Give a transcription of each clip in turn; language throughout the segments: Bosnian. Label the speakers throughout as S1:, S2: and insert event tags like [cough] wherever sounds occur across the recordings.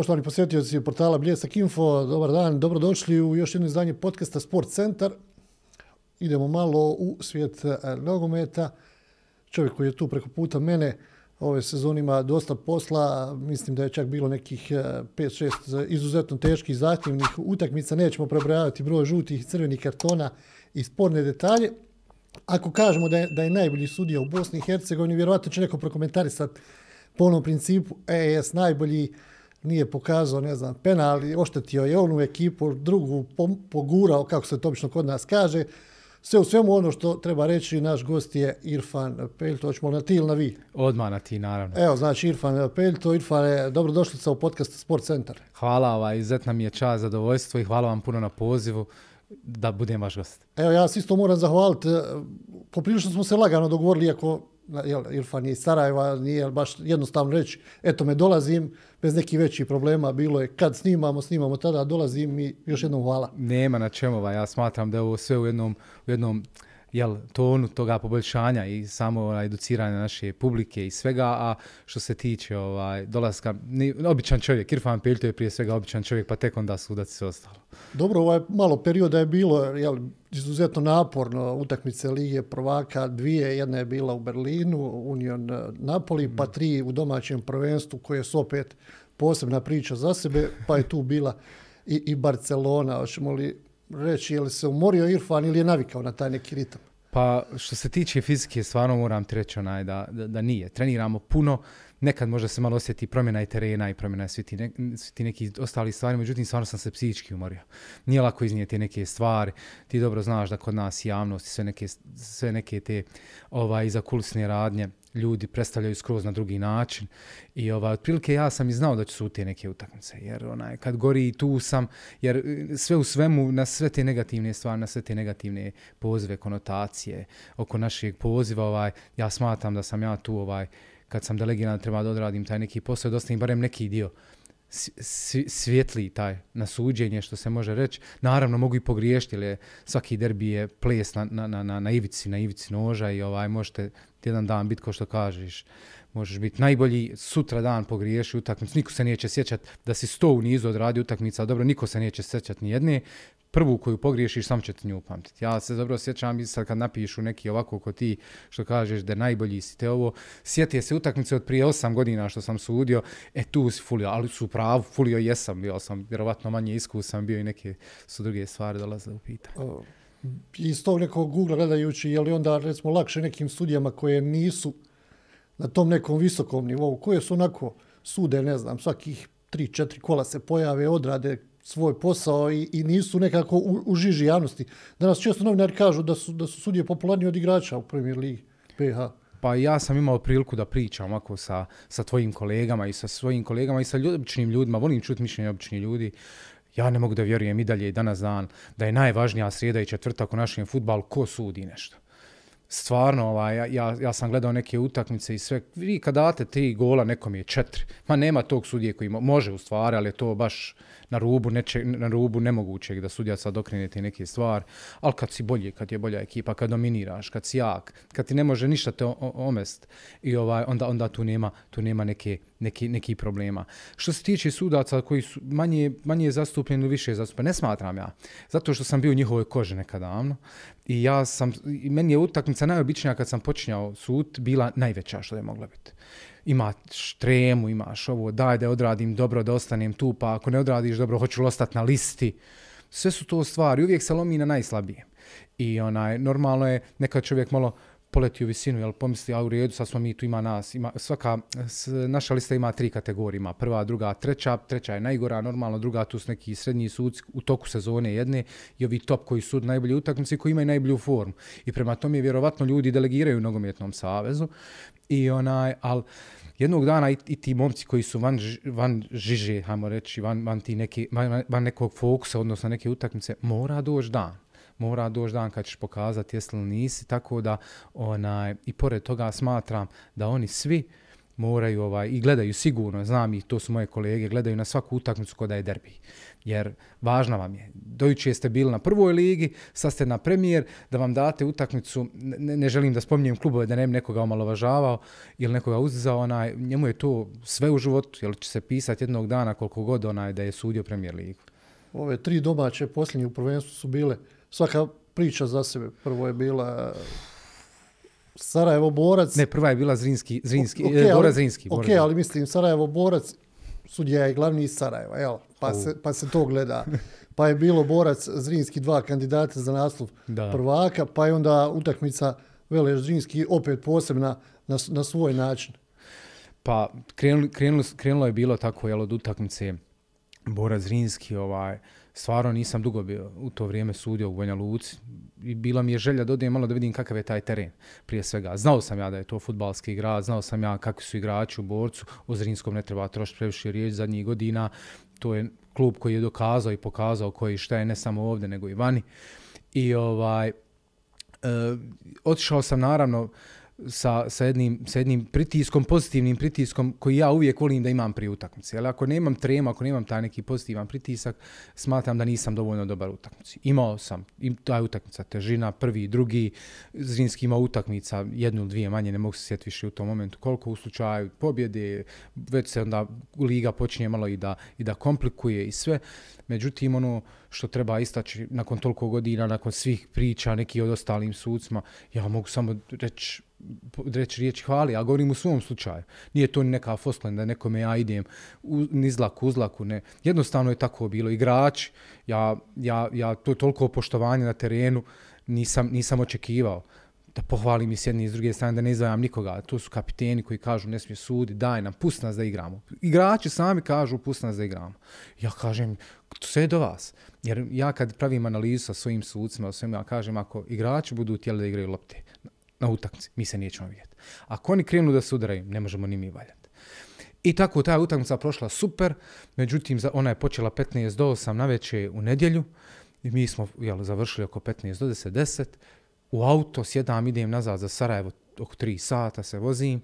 S1: Poštovani posjetioci portala Bljesak Info, dobar dan, dobrodošli u još jedno izdanje podcasta Sport Centar. Idemo malo u svijet e, nogometa. Čovjek koji je tu preko puta mene ove sezone ima dosta posla. Mislim da je čak bilo nekih 5-6 e, izuzetno teških, zahtjevnih utakmica. Nećemo prebrojavati broj žutih i crvenih kartona i sporne detalje. Ako kažemo da je, da je najbolji sudija u Bosni i Hercegovini, vjerovatno će neko prokomentarisati po onom principu, e, jes najbolji, nije pokazao, ne znam, penali, oštetio je onu ekipu, drugu pogurao, kako se to obično kod nas kaže. Sve u svemu ono što treba reći, naš gost je Irfan Peljto, hoćemo na ti ili na vi?
S2: Odmah na ti, naravno.
S1: Evo, znači Irfan Peljto, Irfan je dobrodošlica u podcast Sport Center.
S2: Hvala, ovaj, izuzetna mi je čas, zadovoljstvo i hvala vam puno na pozivu da budem vaš gost.
S1: Evo, ja se isto moram zahvaliti. Poprilično smo se lagano dogovorili, iako jel, Irfan je iz Sarajeva, nije baš jednostavno reći, eto me dolazim, bez nekih većih problema, bilo je kad snimamo, snimamo tada, dolazim
S2: i još jednom hvala. Nema na čemu, ja smatram da je ovo sve u jednom, u jednom jel, tonu toga poboljšanja i samo ovaj, educiranja naše publike i svega, a što se tiče ovaj, dolaska, ni, običan čovjek, Irfan Pelto je prije svega običan čovjek, pa tek onda sudac se ostalo.
S1: Dobro, ovaj malo perioda je bilo jel, izuzetno naporno utakmice Lige prvaka, dvije, jedna je bila u Berlinu, Union eh, Napoli, pa mm. tri u domaćem prvenstvu koje su opet posebna priča za sebe, pa je tu bila i, i Barcelona, hoćemo li reći, je li se umorio Irfan ili je navikao na taj neki ritam?
S2: Pa što se tiče fizike, stvarno moram ti reći onaj da, da, da nije. Treniramo puno, uh, nekad možda se malo osjeti promjena i terena i promjena svi svi ti neki ostali stvari, međutim stvarno sam se psihički umorio. Nije lako iznijeti neke stvari, ti dobro znaš da kod nas javnost i sve neke, sve neke te ovaj, za kulisne radnje ljudi predstavljaju skroz na drugi način i ovaj, otprilike ja sam i znao da ću su te neke utakmice, jer onaj, kad gori tu sam, jer e, sve u svemu, na sve te negativne stvari, na sve te negativne pozive, konotacije oko našeg poziva, ovaj, ja smatram da sam ja tu ovaj, kad sam delegiran treba da odradim taj neki posao, dostanim barem neki dio svjetli taj na suđenje što se može reći. Naravno mogu i pogriješiti jer svaki derbi je ples na, na, na, na, ivici, na ivici noža i ovaj možete jedan dan biti ko što kažeš možeš biti najbolji sutra dan pogriješi utakmicu, niko se neće sjećati da si sto u nizu odradi utakmica, dobro, niko se neće sjećati ni jedne, prvu koju pogriješiš, sam će ti nju upamtiti. Ja se dobro sjećam i sad kad napišu neki ovako ko ti što kažeš da najbolji si te ovo, sjetio se utakmice od prije 8 godina što sam sudio, e tu si fulio, ali su pravu, fulio jesam, bio sam vjerovatno manje iskusan, bio i neke su druge stvari dolaze u pitanje.
S1: Iz tog nekog Google gledajući, je li onda recimo lakše nekim sudijama koje nisu na tom nekom visokom nivou, koje su onako sude, ne znam, svakih 3-4 kola se pojave, odrade svoj posao i, i nisu nekako u, u žiži javnosti. Danas često novinari kažu da su, da su sudije popularni od igrača u Premier ligi PH.
S2: Pa ja sam imao priliku da pričam ako sa, sa tvojim kolegama i sa svojim kolegama i sa ljud, običnim ljudima. Volim čuti mišljenje obični ljudi. Ja ne mogu da vjerujem i dalje i danas dan da je najvažnija srijeda i četvrtak u našem futbalu ko sudi nešto stvarno, ovaj, ja, ja, ja sam gledao neke utakmice i sve, vi kad date tri gola, nekom je četiri. Ma nema tog sudije koji može u stvari, ali je to baš, na rubu, neče, na rubu nemogućeg da sudija sad okrene te neke stvari, al kad si bolji, kad je bolja ekipa, kad dominiraš, kad si jak, kad ti ne može ništa te omest, i ovaj, onda, onda tu nema, tu nema neke, neki, neki problema. Što se tiče sudaca koji su manje, manje zastupljeni više zastupljeni, ne smatram ja, zato što sam bio u njihovoj koži nekada davno, i ja sam, i meni je utakmica najobičnija kad sam počinjao sud, bila najveća što je mogla biti ima štremu, imaš ovo, daj da odradim dobro, da ostanem tu, pa ako ne odradiš dobro, hoću li ostati na listi. Sve su to stvari, uvijek se lomi na najslabije. I onaj, normalno je, neka čovjek malo poleti u visinu, jel pomisli, a u redu, sad smo mi tu, ima nas, ima, svaka, s, naša lista ima tri kategorije, ima prva, druga, treća, treća je najgora, normalno druga, tu su neki srednji sud u toku sezone jedne i ovi top koji su najbolji utakmici koji imaju najbolju formu. I prema tom je vjerovatno ljudi delegiraju u Nogometnom savezu I onaj, ali jednog dana i, i ti momci koji su van, van žiže, hajmo reći, van, van, ti neki, van, van nekog fokusa, odnosno neke utakmice, mora doći dan mora doći dan kad ćeš pokazati jesli li nisi, tako da onaj, i pored toga smatram da oni svi uh, moraju ovaj i gledaju sigurno, znam i to su moje kolege, gledaju na svaku utakmicu kada je derbi. Jer važna vam je. Dojuće ste bili na prvoj ligi, sad ste na premijer, da vam date utakmicu, ne, ne želim da spominjem klubove, da ne nekoga omalovažavao ili nekoga uzizao, onaj, njemu je to sve u životu, jer će se pisati jednog dana koliko god onaj da je sudio premijer ligu.
S1: Ove tri domaće posljednje u prvenstvu su bile svaka priča za sebe. Prvo je bila Sarajevo borac... Ne, prva je bila Zrinski, Zrinski, okay, eh, Bora Zrinski. Ok, borac. ali mislim, Sarajevo borac, sudija je glavni iz Sarajeva, jel? Pa, oh. se, pa se to gleda. [laughs] Pa je bilo borac Zrinski dva kandidata za naslov da. prvaka, pa je onda utakmica
S2: Velež Zrinski opet posebna na, na svoj način. Pa krenulo, krenulo, je bilo tako, jel, od utakmice Bora Zrinski, ovaj, stvarno nisam dugo bio u to vrijeme sudio u Banja Luci i bila mi je želja da odem malo da vidim kakav je taj teren prije svega. Znao sam ja da je to futbalski grad, znao sam ja kakvi su igrači u borcu, o Zrinskom ne treba trošiti previše riječ zadnjih godina, to je klub koji je dokazao i pokazao koji šta je ne samo ovde nego i vani. I ovaj, e, otišao sam naravno, e, sa, sa, jednim, sa jednim pritiskom, pozitivnim pritiskom koji ja uvijek volim da imam pri utakmici. Ali ako nemam trema, ako nemam taj neki pozitivan pritisak, smatram da nisam dovoljno dobar u utakmici. Imao sam im, taj utakmica, težina, prvi, drugi, Zrinski imao utakmica, jednu ili dvije manje, ne mogu se sjeti više u tom momentu. Koliko u slučaju pobjede, već se onda liga počinje malo i da, i da komplikuje i sve. Međutim, ono što treba istaći nakon toliko godina, nakon svih priča, neki od ostalim sucima, ja mogu samo reći reći riječ hvali, ali govorim u svom slučaju. Nije to neka foslen da nekome ja idem u, nizlaku, uzlaku, ne. Jednostavno je tako bilo. Igrač, ja, ja, ja to toliko opoštovanje na terenu nisam, nisam očekivao da pohvali mi s jedne i s druge strane, da ne izvajam nikoga. To su kapiteni koji kažu ne smije sudi, daj nam, pust nas da igramo. Igrači sami kažu pust nas da igramo. Ja kažem, to sve do vas. Jer ja kad pravim analizu sa svojim sudcima, o svemu, ja kažem, ako igrači budu tijeli da igraju lopte, na utakmici, mi se nećemo vidjeti. Ako oni krenu da se udaraju, ne možemo ni mi valjati. I tako ta utakmica prošla super, međutim ona je počela 15 do 8 na večer u nedjelju i mi smo jel, završili oko 15 do 10, 10. U auto sjedam, idem nazad za Sarajevo, oko 3 sata se vozim,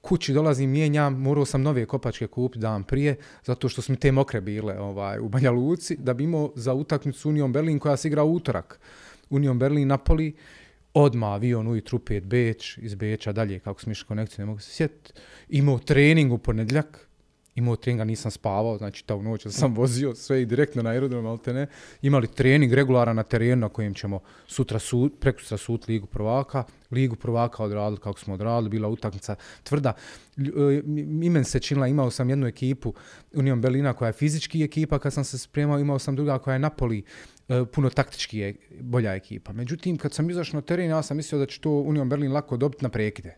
S2: kući dolazim, mijenjam, morao sam nove kopačke kupiti dan prije, zato što smo te mokre bile ovaj, u Banja Luci, da bimo za utakmicu Union Berlin koja se igra utorak. Union Berlin Napoli, odma avion ujutru 5 Beč, iz Beča dalje, kako smiješ konekciju, ne mogu se sjetiti. Imao trening u ponedljak, imao treninga, nisam spavao, znači ta u noć sam vozio sve i direktno na aerodrom, ali te ne. Imali trening regularan na terenu na kojem ćemo sutra sut, preko sutra sut Ligu prvaka. Ligu prvaka odradili kako smo odradili, bila utakmica tvrda. E, imen se činila, imao sam jednu ekipu, Union Berlina koja je fizički ekipa kad sam se spremao, imao sam druga koja je Napoli, e, puno taktički je bolja ekipa. Međutim, kad sam izašao na teren, ja sam mislio da će to Union Berlin lako dobiti na prekide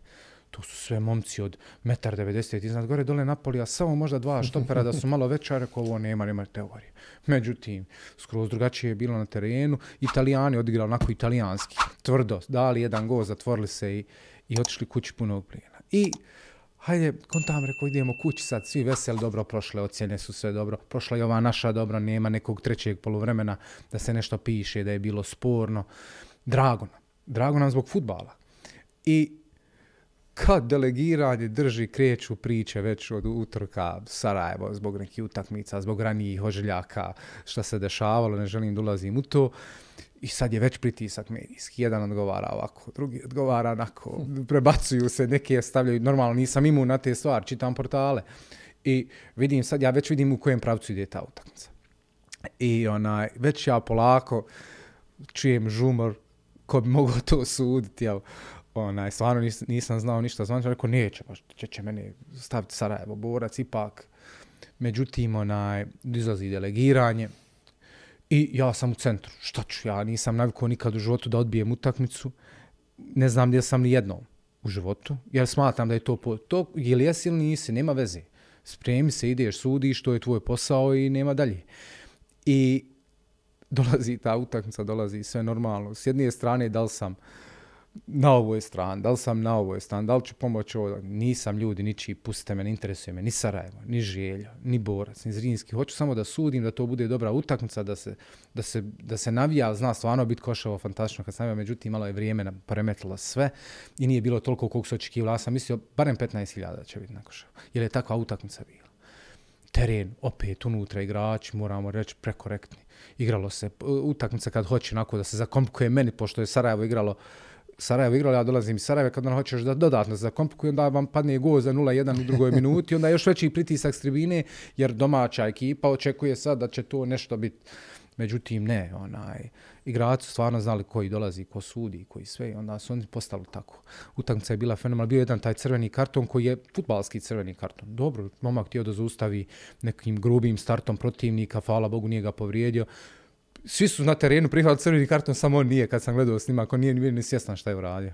S2: to su sve momci od 1,90 m iznad gore dole Napoli, a samo možda dva štopera da su malo veća, rekao ovo nema, nema teorije. Međutim, skroz drugačije je bilo na terenu, Italijani odigrali onako italijanski, tvrdo, dali jedan gol, zatvorili se i, i otišli kući punog plijena. I Hajde, kontam rekao, idemo kući sad, svi veseli, dobro, prošle ocjene su sve dobro, prošla je ova naša dobro, nema nekog trećeg polovremena da se nešto piše, da je bilo sporno. Drago nam, drago nam zbog futbala. I kad delegiranje drži, kreću priče već od utorka Sarajevo zbog nekih utakmica, zbog ranijih oželjaka, šta se dešavalo, ne želim da ulazim u to. I sad je već pritisak medijski. Jedan odgovara ovako, drugi odgovara onako. Prebacuju se, neke stavljaju. Normalno, nisam imun na te stvari, čitam portale. I vidim sad, ja već vidim u kojem pravcu ide ta utakmica. I onaj, već ja polako čujem žumor ko bi mogao to suditi, jel? onaj, stvarno nis, nisam znao ništa zvanče, rekao, neće, pa će, će meni staviti Sarajevo borac, ipak. Međutim, onaj, izlazi delegiranje i ja sam u centru, šta ću, ja nisam navikao nikad u životu da odbijem utakmicu, ne znam gdje sam ni jednom u životu, jer smatram da je to, po, to ili jesi ili nisi, nema veze. Spremi se, ideš, sudiš, to je tvoj posao i nema dalje. I dolazi ta utakmica, dolazi sve normalno. S jedne strane, da sam, na ovoj strani, da li sam na ovoj strani, da li ću pomoći ovo, nisam ljudi, niči, pustite me, ne interesuje me, ni Sarajevo, ni Željo, ni Borac, ni Zrinski, hoću samo da sudim, da to bude dobra utakmica, da se, da se, da se navija, zna stvarno biti košavo fantastično kad sam ja, međutim, malo je vrijeme nam premetilo sve i nije bilo toliko koliko se očekivalo, ja sam mislio, barem 15.000 će biti na košavo, jer je takva utakmica bila. Teren, opet unutra igrači, moramo reći, prekorektni. Igralo se, uh, utakmica kad hoće, onako da se zakompkuje meni, pošto je Sarajevo igralo, Sarajevo igrali, ja dolazim iz Sarajeva, kad on hoćeš da dodatno za zakomplikuje, onda vam padne go za 0-1 u drugoj minuti, onda još veći pritisak s tribine, jer domaća ekipa očekuje sad da će to nešto biti. Međutim, ne, onaj, igrači su stvarno znali koji dolazi, ko sudi, koji sve, onda su oni postali tako. Utakmica je bila fenomenal, bio jedan taj crveni karton koji je futbalski crveni karton. Dobro, momak htio da zaustavi nekim grubim startom protivnika, hvala Bogu nije ga povrijedio svi su na terenu prihvatili crveni karton, samo on nije kad sam gledao snimak, on nije ni ni svjestan šta je uradio.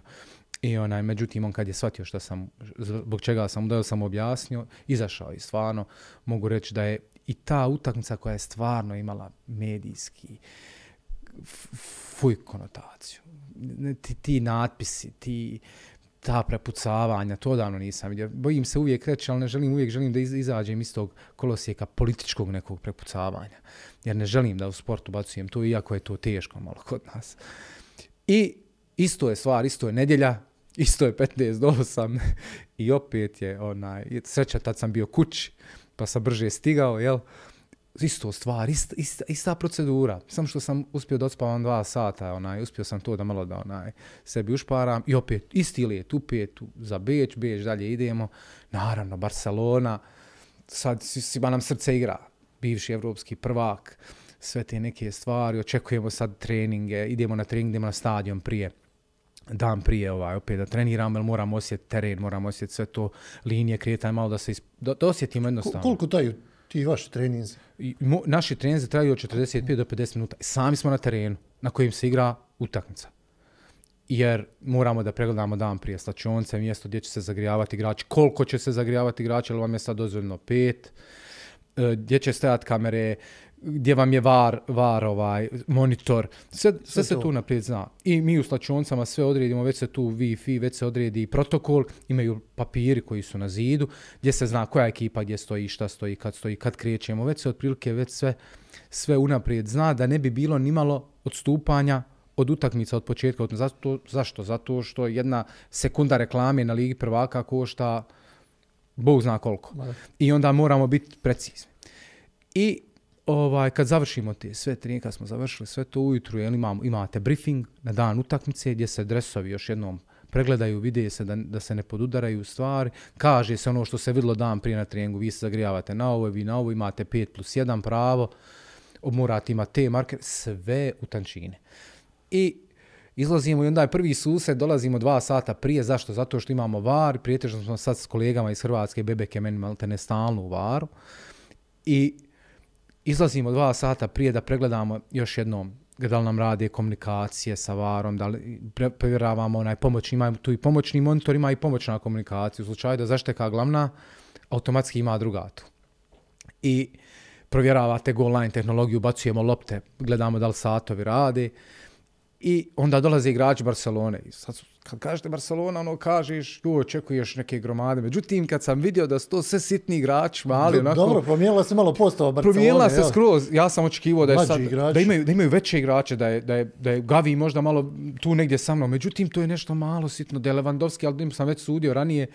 S2: I onaj, međutim, on kad je shvatio šta sam, zbog čega sam mu sam objasnio, izašao i stvarno mogu reći da je i ta utakmica koja je stvarno imala medijski fuj konotaciju. Ti, ti natpisi, ti, ta prepucavanja, to davno nisam vidio. Bojim se uvijek reći, ali ne želim, uvijek želim da izađem iz tog kolosijeka političkog nekog prepucavanja. Jer ne želim da u sportu bacujem to, iako je to teško malo kod nas. I isto je stvar, isto je nedjelja, isto je 15 do 8. I opet je onaj, sreća, tad sam bio kući, pa sam brže stigao, jel? Uh, isto stvar, ista, ista, ista procedura. Samo što sam uspio da odspavam dva sata, onaj, uspio sam to da malo da onaj, sebi ušparam i opet isti let, upet za Beć, Beć, dalje idemo. Naravno, Barcelona, sad svima nam srce igra, bivši evropski prvak, sve te neke stvari, očekujemo sad treninge, idemo na trening, idemo na stadion prije dan prije ovaj, opet da treniram, jer moram osjetiti teren, moram osjetiti sve to, linije, kretanje, malo da se isp... da, da, osjetim jednostavno. Ko, koliko taj Ti i vaši treninze. Naši treninze traju od 45 do 50 minuta. Sami smo na terenu na kojim se igra utakmica. Jer moramo da pregledamo dan prije slačonce, mjesto gdje će se zagrijavati igrači, koliko će se zagrijavati igrači, ali vam je sad dozvoljeno pet, e, gdje će stajati kamere, gdje vam je var, var ovaj, monitor, sve, sve, se tu naprijed zna. I mi u slačoncama sve odredimo, već se tu Wi-Fi, već se odredi i protokol, imaju papiri koji su na zidu, gdje se zna koja ekipa gdje stoji, šta stoji, kad stoji, kad krećemo, već se otprilike već sve, sve unaprijed zna da ne bi bilo ni malo odstupanja od utakmica od početka. Od, zato, zašto? Zato što jedna sekunda reklame na Ligi prvaka košta Bog zna koliko. I onda moramo biti precizni. I ovaj, kad završimo te sve trenje, kad smo završili sve to ujutru, jel, imamo, imate briefing na dan utakmice gdje se dresovi još jednom pregledaju, vide se da, da se ne podudaraju stvari, kaže se ono što se vidlo dan prije na treningu, vi se zagrijavate na ovo, vi na ovo, imate 5 plus 1 pravo, morate imati te marker, sve u tančine. I izlazimo i onda je prvi suset, dolazimo dva sata prije, zašto? Zato što imamo var, prijetežno smo sad s kolegama iz Hrvatske, bebeke, meni malo te ne u varu, i izlazimo dva sata prije da pregledamo još jednom da li nam rade komunikacije sa varom, da li provjeravamo onaj pomoćni, ima tu i pomoćni monitor, ima i pomoćna komunikacija. U slučaju da zašteka glavna, automatski ima druga tu. I provjeravate go online tehnologiju, bacujemo lopte, gledamo da li satovi rade. I onda dolaze igrači Barcelone. I sad su kad kažete Barcelona, ono kažeš, tu očekuješ neke gromade. Međutim, kad sam vidio da su to sve sitni igrači, mali, onako... Dobro, promijenila se malo postava Barcelona. Promijenila se skroz. Ja sam očekivao da, sad, da, imaju, da imaju veće igrače, da je, da, je, da je Gavi možda malo tu negdje sa mnom. Međutim, to je nešto malo sitno. Da je Lewandowski, ali im sam već sudio ranije,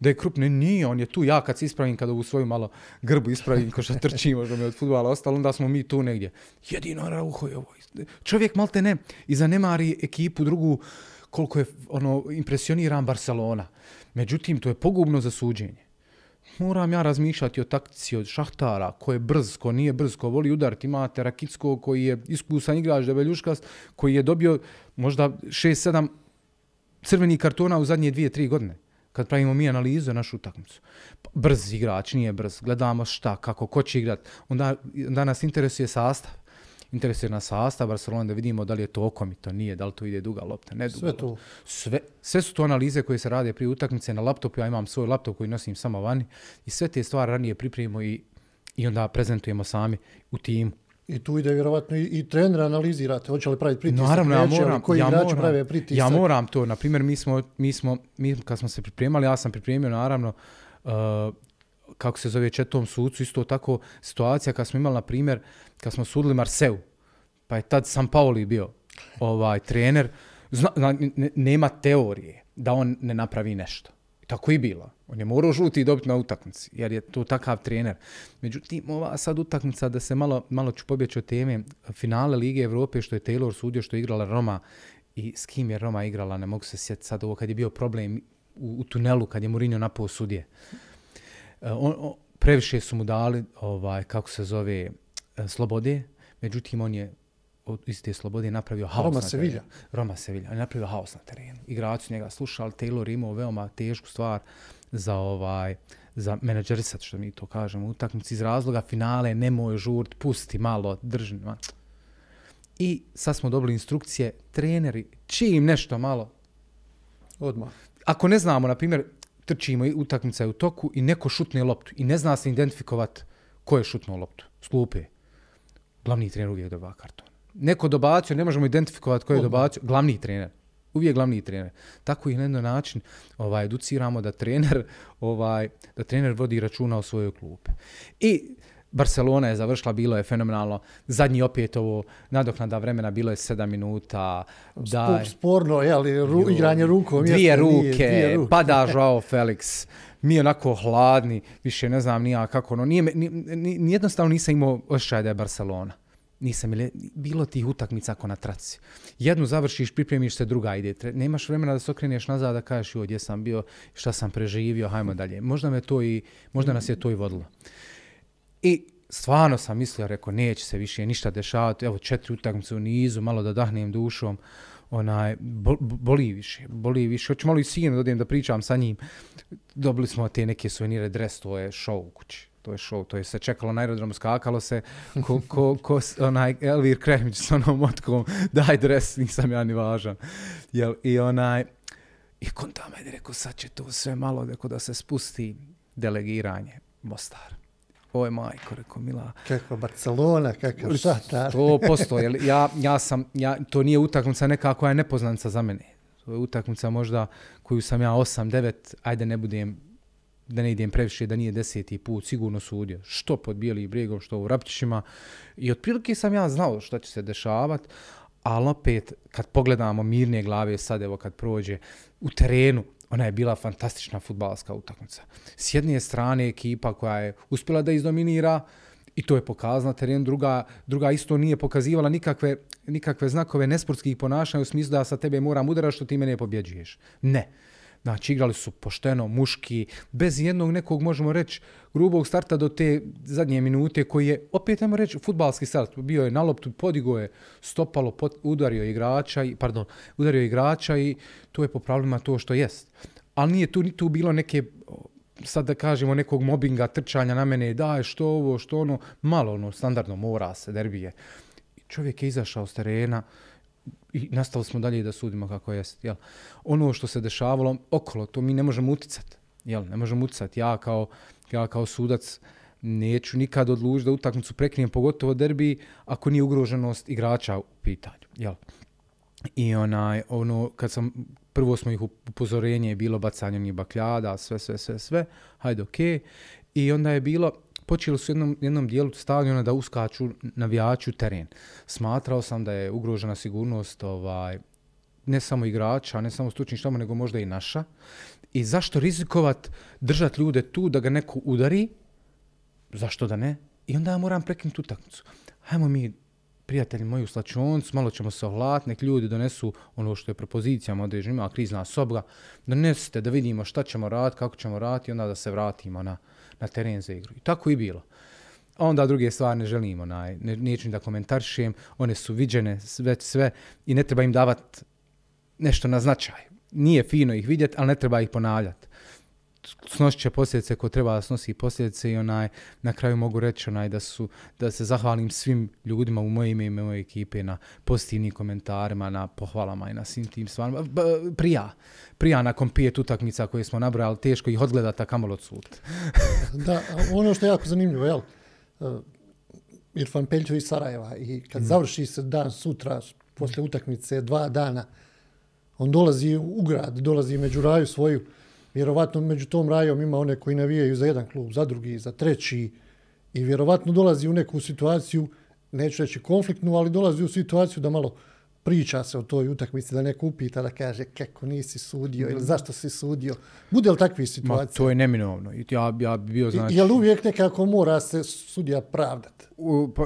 S2: da je krupni, nije, on je tu, ja kad se ispravim, kad u svoju malo grbu ispravim, ko što trčim, možda mi od futbala, ostalo, onda smo mi tu negdje. Jedino Rauho je ovo. Čovjek malte ne, i zanemari ekipu drugu, koliko je ono impresioniran Barcelona. Međutim, to je pogubno za suđenje. Moram ja razmišljati o taktici od Šahtara, ko je brz, ko nije brz, ko voli udarti. Imate Rakicko koji je iskusan igrač Debeljuškas, koji je dobio možda 6-7 crvenih kartona u zadnje 2-3 godine kad pravimo mi analizu našu utakmicu. Brz igrač, nije brz, gledamo šta, kako, ko će igrati. Onda, onda nas interesuje sastav interesuje na sastav Barcelona da vidimo da li je to okomito, nije, da li to ide duga lopta, ne duga sve lopta. Sve, sve su to analize koje se rade prije utakmice na laptopu, ja imam svoj laptop koji nosim samo vani i sve te stvari ranije pripremimo i, i onda prezentujemo sami u timu. I tu ide vjerovatno i, i
S1: trener analizirate, hoće li praviti pritisak, Naravno, ja moram, koji ja moram, prave pritisak. Ja moram
S2: to, na primjer, mi smo, mi smo, mi kad smo se pripremali, ja sam pripremio naravno, uh, kako se zove četom sucu, isto tako situacija kad smo imali, na primjer, kad smo sudili Marseu, pa je tad sam Paoli bio ovaj trener, zna, ne, nema teorije da on ne napravi nešto. Tako i bilo. On je morao žuti i dobiti na utakmici, jer je to takav trener. Međutim, ova sad utakmica, da se malo, malo ću pobjeći o teme, finale Lige Evrope, što je Taylor sudio, što je igrala Roma, i s kim je Roma igrala, ne mogu se sjetiti sad ovo, kad je bio problem u, u tunelu, kad je Mourinho napao sudje. E, on, on, previše su mu dali, ovaj, kako se zove, e, slobode, međutim on je od iste slobode napravio haos Roma Sevilla. Roma Sevilla. On je napravio haos na terenu. Igrač su njega slušali, Taylor imao veoma tešku stvar za ovaj za menadžerisat, što mi to kažemo, utakmici iz razloga finale, ne nemoj žurt, pusti malo, drži. I sad smo dobili instrukcije, treneri, čim nešto malo, odmah. Ako ne znamo, na primjer, trčimo i utakmica je u toku i neko šutne loptu i ne zna se identifikovat ko je šutnuo loptu. Sklupe. Glavni trener uvijek dobava karton. Neko dobacio, ne možemo identifikovat ko je dobacio. Glavni trener. Uvijek glavni trener. Tako i na jedan način ovaj, educiramo da trener, ovaj, da trener vodi računa o svojoj klupe. I Barcelona je završila, bilo je fenomenalno. Zadnji opet ovo nadoknada vremena, bilo je 7 minuta. Da,
S1: Sporno, je ali ru, igranje rukom. Dvije, jasno, ruke, dvije ruke, pada Joao
S2: [laughs] Felix. Mi je onako hladni, više ne znam nija kako. No, nije, ni, jednostavno nisam imao ošćaja da je Barcelona. Nisam ili, bilo tih utakmica ako na traci. Jednu završiš, pripremiš se, druga ide. Tre, nemaš vremena da se okreneš nazad, da kažeš, joj, gdje sam bio, šta sam preživio, hajmo dalje. Možda, me to i, možda nas je to i vodilo. I stvarno sam mislio, rekao, neće se više ništa dešavati, evo četiri utakmice u nizu, malo da dahnem dušom, onaj, boli više, boli više, hoću malo i sinu da odem da pričam sa njim. Dobili smo te neke suvenire, dres, to je show u kući to je show, to je se čekalo na aerodromu, skakalo se, ko, ko, ko onaj Elvir Kremić s onom motkom, daj dres, nisam ja ni važan. Jel, I onaj, i kontama je rekao, sad će to sve malo, rekao da se spusti delegiranje, Mostar ovo je majko, rekao, mila.
S1: Kako, Barcelona, kako, šta ta? To postoje, jer
S2: ja, ja sam, ja, to nije utakmica neka koja je nepoznanca za mene. To je utakmica možda koju sam ja 8-9, ajde ne budem, da ne idem previše, da nije deseti put, sigurno sudio. Što pod Bijeli Brigom, što u Rapćićima. I otprilike sam ja znao šta će se dešavat, ali opet, kad pogledamo mirne glave, sad evo kad prođe, u terenu, ona je bila fantastična futbalska utakmica. S jedne strane ekipa koja je uspjela da izdominira i to je pokazala teren, druga, druga isto nije pokazivala nikakve, nikakve znakove nesportskih ponašanja u smislu da sa tebe moram udara što ti mene pobjeđuješ. Ne. Ne. Znači, igrali su pošteno, muški, bez jednog nekog, možemo reći, grubog starta do te zadnje minute koji je, opet nemo reći, futbalski start. Bio je na loptu, podigo je stopalo, pot, udario igrača, i, pardon, udario igrača i to je po pravilima to što jest. Ali nije tu, tu bilo neke, sad da kažemo, nekog mobinga, trčanja na mene, da je što ovo, što ono, malo ono, standardno mora se derbije. Čovjek je izašao s terena, i nastali smo dalje da sudimo kako jeste, jel? Ono što se dešavalo okolo, to mi ne možemo uticati, jel? Ne možemo uticati. Ja kao, ja kao sudac neću nikad odlužiti da utakmicu prekrijem, pogotovo derbi, ako nije ugroženost igrača u pitanju, jel? I onaj, ono, kad sam, prvo smo ih upozorenje, je bilo bacanje njih bakljada, sve, sve, sve, sve, hajde, okej. Okay. I onda je bilo, počeli su jednom, jednom dijelu stadiona da uskaču navijaču teren. Smatrao sam da je ugrožena sigurnost ovaj, ne samo igrača, ne samo stručni štama, nego možda i naša. I zašto rizikovat držat ljude tu da ga neko udari? Zašto da ne? I onda ja moram prekinuti utakmicu. Hajmo mi, prijatelji moji, u slačoncu, malo ćemo se ohlat, nek ljudi donesu ono što je propozicijama određena, ima krizna soba, donesite da vidimo šta ćemo raditi, kako ćemo raditi i onda da se vratimo na, na teren za igru. I tako i bilo. Onda druge stvari ne želim, onaj, ne, neću da komentaršujem, one su viđene već sve i ne treba im davati nešto na značaj. Nije fino ih vidjeti, ali ne treba ih ponavljati snosit će posljedice ko treba da snosi posljedice i onaj, na kraju mogu reći onaj da su, da se zahvalim svim ljudima u moje ime i moje ekipe na pozitivnim komentarima, na pohvalama i na svim tim stvarima. B prija, prija nakon pijet utakmica koje smo nabrali teško ih odgledati, [laughs] a kamo od
S1: da, ono što je jako zanimljivo, jel? Uh, Irfan Peljo iz Sarajeva i kad mm. završi se dan sutra, posle utakmice, dva dana, on dolazi u grad, dolazi među raju svoju, vjerovatno među tom rajom ima one koji navijaju za jedan klub, za drugi, za treći i vjerovatno dolazi u neku situaciju, neću reći konfliktnu, ali dolazi u situaciju da malo priča se o toj utakmici, da neko upita da kaže kako nisi sudio ili zašto si sudio.
S2: Bude li takvi situacije? Ma, to je neminovno. Ja, ja bio, znači... I, jel uvijek nekako mora se sudija pravdat? U, pa,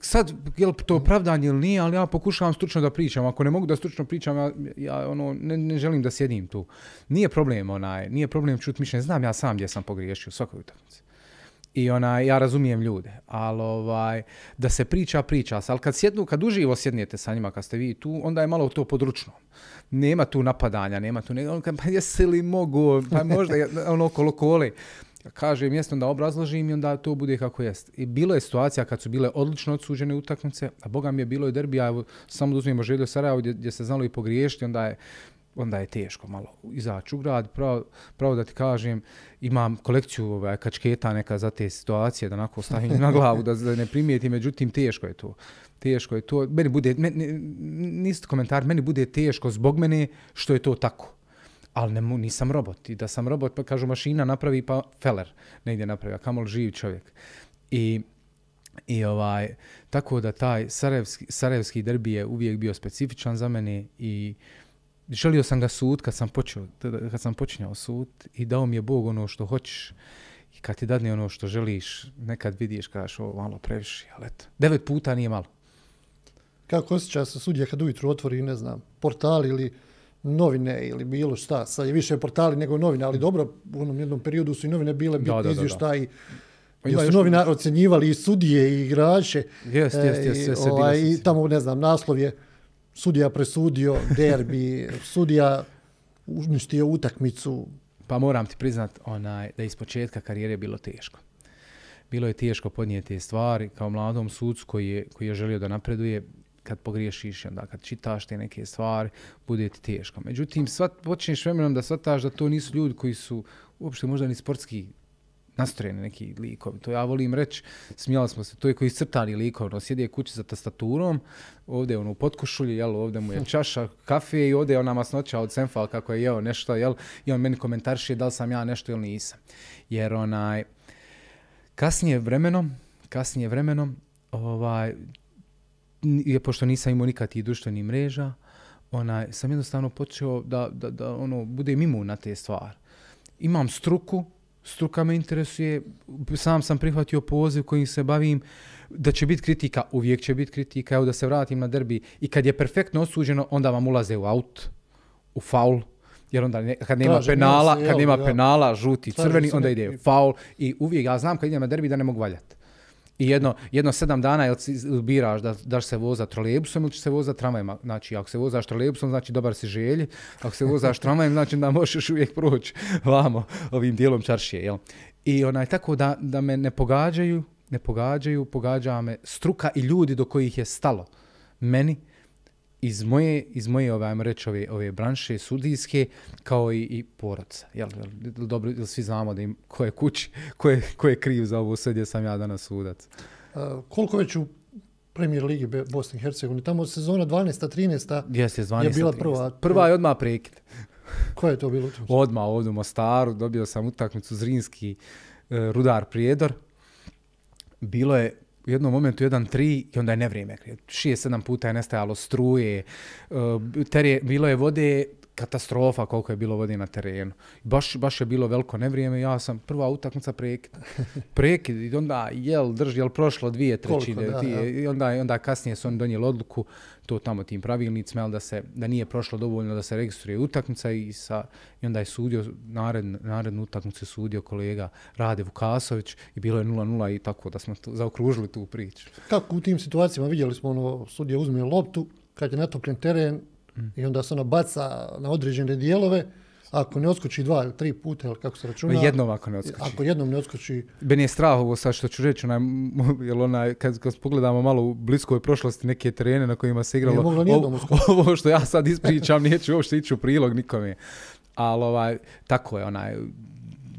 S2: sad, je li to pravdanje ili nije, ali ja pokušavam stručno da pričam. Ako ne mogu da stručno pričam, ja, ja ono, ne, ne želim da sjedim tu. Nije problem, onaj, nije problem čut mišljenje. Znam ja sam gdje sam pogriješio svakoj utakmici. I ona, ja razumijem ljude, ali ovaj, da se priča, priča se. Ali kad, sjednu, kad uživo sjednijete sa njima, kad ste vi tu, onda je malo to područno. Nema tu napadanja, nema tu... Nego, pa jesi li mogu, pa možda, [laughs] ono, kolo kole. Kažem, jesno da obrazložim i onda to bude kako jest. I bilo je situacija kad su bile odlično odsuđene utakmice, a Boga mi je bilo i derbija, samo da uzmemo Željo Sarajevo gdje, gdje se znalo i pogriješiti, onda je onda je teško malo izaći u grad. Pravo, pravo da ti kažem, imam kolekciju ovaj, kačketa neka za te situacije, da onako stavim na glavu, da, da ne primijeti, međutim, teško je to. Teško je to. Meni bude, meni, niste komentar, meni bude teško zbog mene što je to tako ali ne, nisam robot. I da sam robot, pa kažu mašina napravi, pa feller negdje napravi, a kamol živ čovjek. I, i ovaj, tako da taj sarajevski, sarajevski derbi je uvijek bio specifičan za mene i želio sam ga sud kad sam počeo kad sam počinjao sud i dao mi je Bog ono što hoćeš i kad ti dadne ono što želiš nekad vidiš kažeš ovo malo previše ali eto devet puta nije malo
S1: kako osjeća se sudija kad ujutru otvori ne znam portal ili novine ili bilo šta sad je više portali nego novine ali dobro u onom jednom periodu su i novine bile bitne izvještaji pa Ima su novinari ocenjivali i sudije i igrače. Jeste, jeste, jeste. Jest, jest, jest, jest, jest, jest, jest, jest, jest, jest, jest, jest, sudija presudio derbi, sudija uništio
S2: utakmicu. Pa moram ti priznat onaj, da iz početka karijere bilo teško. Bilo je teško podnijeti stvari kao mladom sudcu koji je, koji je želio da napreduje kad pogriješiš, onda kad čitaš te neke stvari, bude ti teško. Međutim, sva, počneš vremenom da shvataš da to nisu ljudi koji su uopšte možda ni sportski nastrojeni neki likovi. To ja volim reč smijali smo se, to je koji crtani likovno, sjedi je kući za tastaturom, ovdje je ono u potkušulji, jel, ovdje mu je [laughs] čaša kafe i ovdje je ona masnoća od Senfal kako je jeo nešto, jel, i on meni komentarši da li sam ja nešto ili nisam. Jer onaj, kasnije vremenom, kasnije vremenom, ovaj, je, pošto nisam imao nikad i društvenih mreža, onaj, sam jednostavno počeo da, da, da ono, bude imun na te stvari. Imam struku, struka me interesuje, sam sam prihvatio poziv kojim se bavim, da će biti kritika, uvijek će biti kritika, evo da se vratim na derbi i kad je perfektno osuđeno, onda vam ulaze u aut, u faul, jer onda ne, kad nema Traži, penala, kad nema penala, žuti, crveni, onda ide faul i uvijek, ja znam kad idem na derbi da ne mogu valjati. I jedno, jedno sedam dana je si biraš da, daš se voza trolejbusom ili ćeš se voza tramvajima. Znači, ako se vozaš trolejbusom, znači dobar si želj. Ako se vozaš [laughs] tramvajima, znači da možeš uvijek proći vamo ovim dijelom čaršije. Jel? I onaj, tako da, da me ne pogađaju, ne pogađaju, pogađa me struka i ljudi do kojih je stalo meni. Uh, iz moje, iz moje ove, ovaj, ajmo reći, ove, ove branše sudijske, kao i, i poroca. Jel, jel, dobro, jel svi znamo da im, ko je kući, ko je, ko je kriv za ovo sve sam ja danas sudac?
S1: A, e, koliko već u premier ligi Be Bosne i Hercegovine, tamo sezona 12-13 yes, je, je bila prva. Prva je
S2: odma prekid. ko je to bilo? odma ovdje u Mostaru, dobio sam utakmicu Zrinski, e, Rudar Prijedor. Bilo je u jednom momentu 1-3 i onda je nevrijeme. Šije sedam puta je nestajalo struje, eh, ter bilo je vode, katastrofa koliko je bilo vode na terenu. Baš, baš je bilo veliko nevrijeme, ja sam prva utakmica prekid. [laughs] Prekid i onda jel drži, jel prošlo dvije trećine. da, ti, ja. I onda, onda kasnije su oni donijeli odluku, to tamo tim pravilnicima, da se da nije prošlo dovoljno da se registruje utakmica i, sa, i onda je sudio, nared, narednu utakmicu sudio kolega Rade Vukasović i bilo je 0-0 i tako da smo to, zaokružili tu priču.
S1: Kako u tim situacijama vidjeli smo ono, sudija uzme loptu, kad je natopljen teren mm. i onda se ona baca na određene dijelove, ako ne odskoči dva ili tri puta, ili kako se računa... Pa jednom ako ne odskoči. Ako jednom ne odskoči...
S2: Ben je strah ovo sad što ću reći, onaj, [laughs] jel ona, kad, kad pogledamo malo u bliskoj prošlosti neke terene na kojima se igralo... Nije moglo ovo, [laughs] ovo što ja sad ispričam, [laughs] neću uopšte ići u prilog nikome. Ali ovaj, tako je, onaj,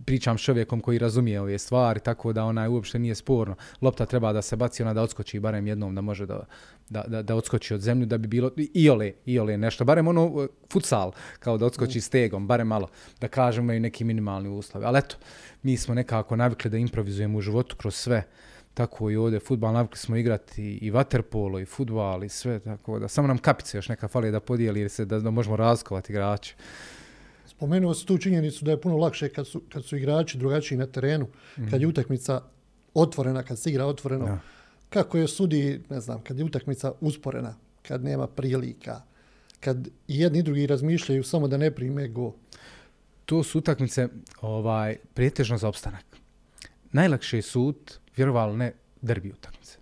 S2: pričam s čovjekom koji razumije ove stvari, tako da ona uopšte nije sporno. Lopta treba da se baci, ona da odskoči barem jednom da može da, da, da, da odskoči od zemlju, da bi bilo i ole, i ole nešto, barem ono e, futsal, kao da odskoči mm. stegom, barem malo, da kažemo i neki minimalni uslovi. Ali eto, mi smo nekako navikli da improvizujemo u životu kroz sve, tako i ovdje futbal, navikli smo igrati i vaterpolo i futbal i sve, tako da samo nam kapice još neka fali da podijeli se da, da možemo razkovati igrače
S1: spomenuo si tu činjenicu da je puno lakše kad su, kad su igrači drugačiji na terenu, mm. kad je mhm. utakmica otvorena, kad se igra otvoreno. Ja. Kako je sudi, ne znam, kad je utakmica usporena, kad nema prilika, kad jedni i drugi razmišljaju samo da ne prime go.
S2: To su utakmice ovaj, prijetežno za opstanak. Najlakše je sud, vjerovalo ne, derbi utakmice.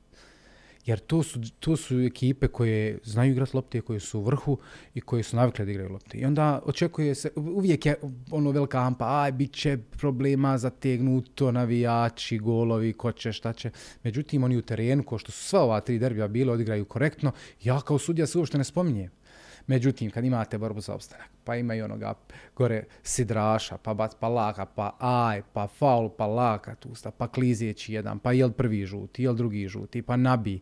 S2: Jer to su, to su ekipe koje znaju igrati lopte, koje su u vrhu i koje su navikle da igraju lopte. I onda očekuje se, uvijek je ono velika ampa, aj, bit će problema za tegnuto, navijači, golovi, ko će, šta će. Međutim, oni u terenu, ko što su sva ova tri derbija bile, odigraju korektno. Ja kao sudija se uopšte ne spominjem. Međutim, kad imate borbu za obstanak, pa ima i onoga gore sidraša, pa bat, pa laka, pa aj, pa faul, pa laka tusta, pa klizeći jedan, pa jel prvi žuti, jel drugi žuti, pa nabi.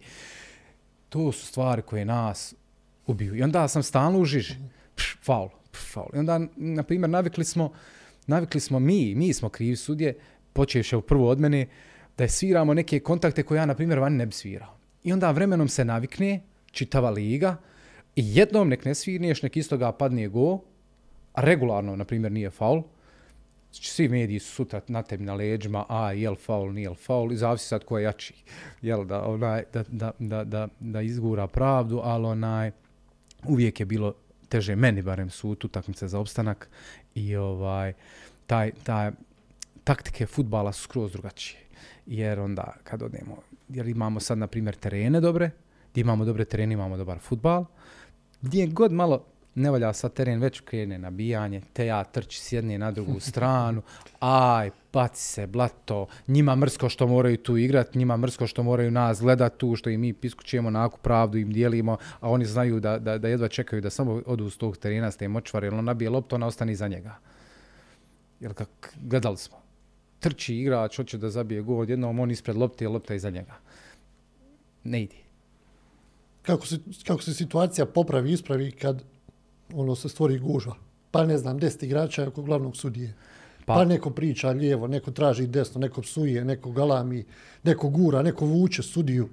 S2: To su stvari koje nas ubiju. I onda sam stalno u žiži. Pš, faul, pš, faul. I onda, na primjer, navikli smo, navikli smo mi, mi smo krivi sudje, počeše u prvu od mene, da je sviramo neke kontakte koje ja, na primjer, van ne bi svirao. I onda vremenom se navikne, čitava liga, I jednom nek ne svirneš, nek isto ga padne go, a regularno, na primjer, nije faul, znači, svi mediji su sutra na tebi na leđima, a jel faul, nije li faul, i zavisi sad ko je jači, jel, da, onaj, da, da, da, da, da izgura pravdu, ali onaj, uvijek je bilo teže meni barem sut, utakmice za opstanak i ovaj taj, taj taktike futbala su skroz drugačije. Jer onda kad odemo, jer imamo sad na primjer terene dobre, gdje imamo dobre terene imamo dobar futbal, gdje god malo ne valja sa teren, već krene nabijanje, te ja trči s jedne na drugu [laughs] stranu, aj, baci se, blato, njima mrsko što moraju tu igrati, njima mrsko što moraju nas gledati tu, što i mi piskućemo na ovakvu pravdu, im dijelimo, a oni znaju da, da, da jedva čekaju da samo odu s tog terena s te močvare, jer on nabije lopta, ona ostane iza njega. Jer kak, gledali smo, trči igrač, hoće da zabije gol, odjednom on ispred lopte, lopta iza njega. Ne ide kako se, kako
S1: se situacija popravi ispravi kad ono se stvori gužva. Pa ne znam, deset igrača oko glavnog sudije. Pa. pa neko priča lijevo, neko traži desno, neko psuje, neko galami, neko gura, neko vuče sudiju.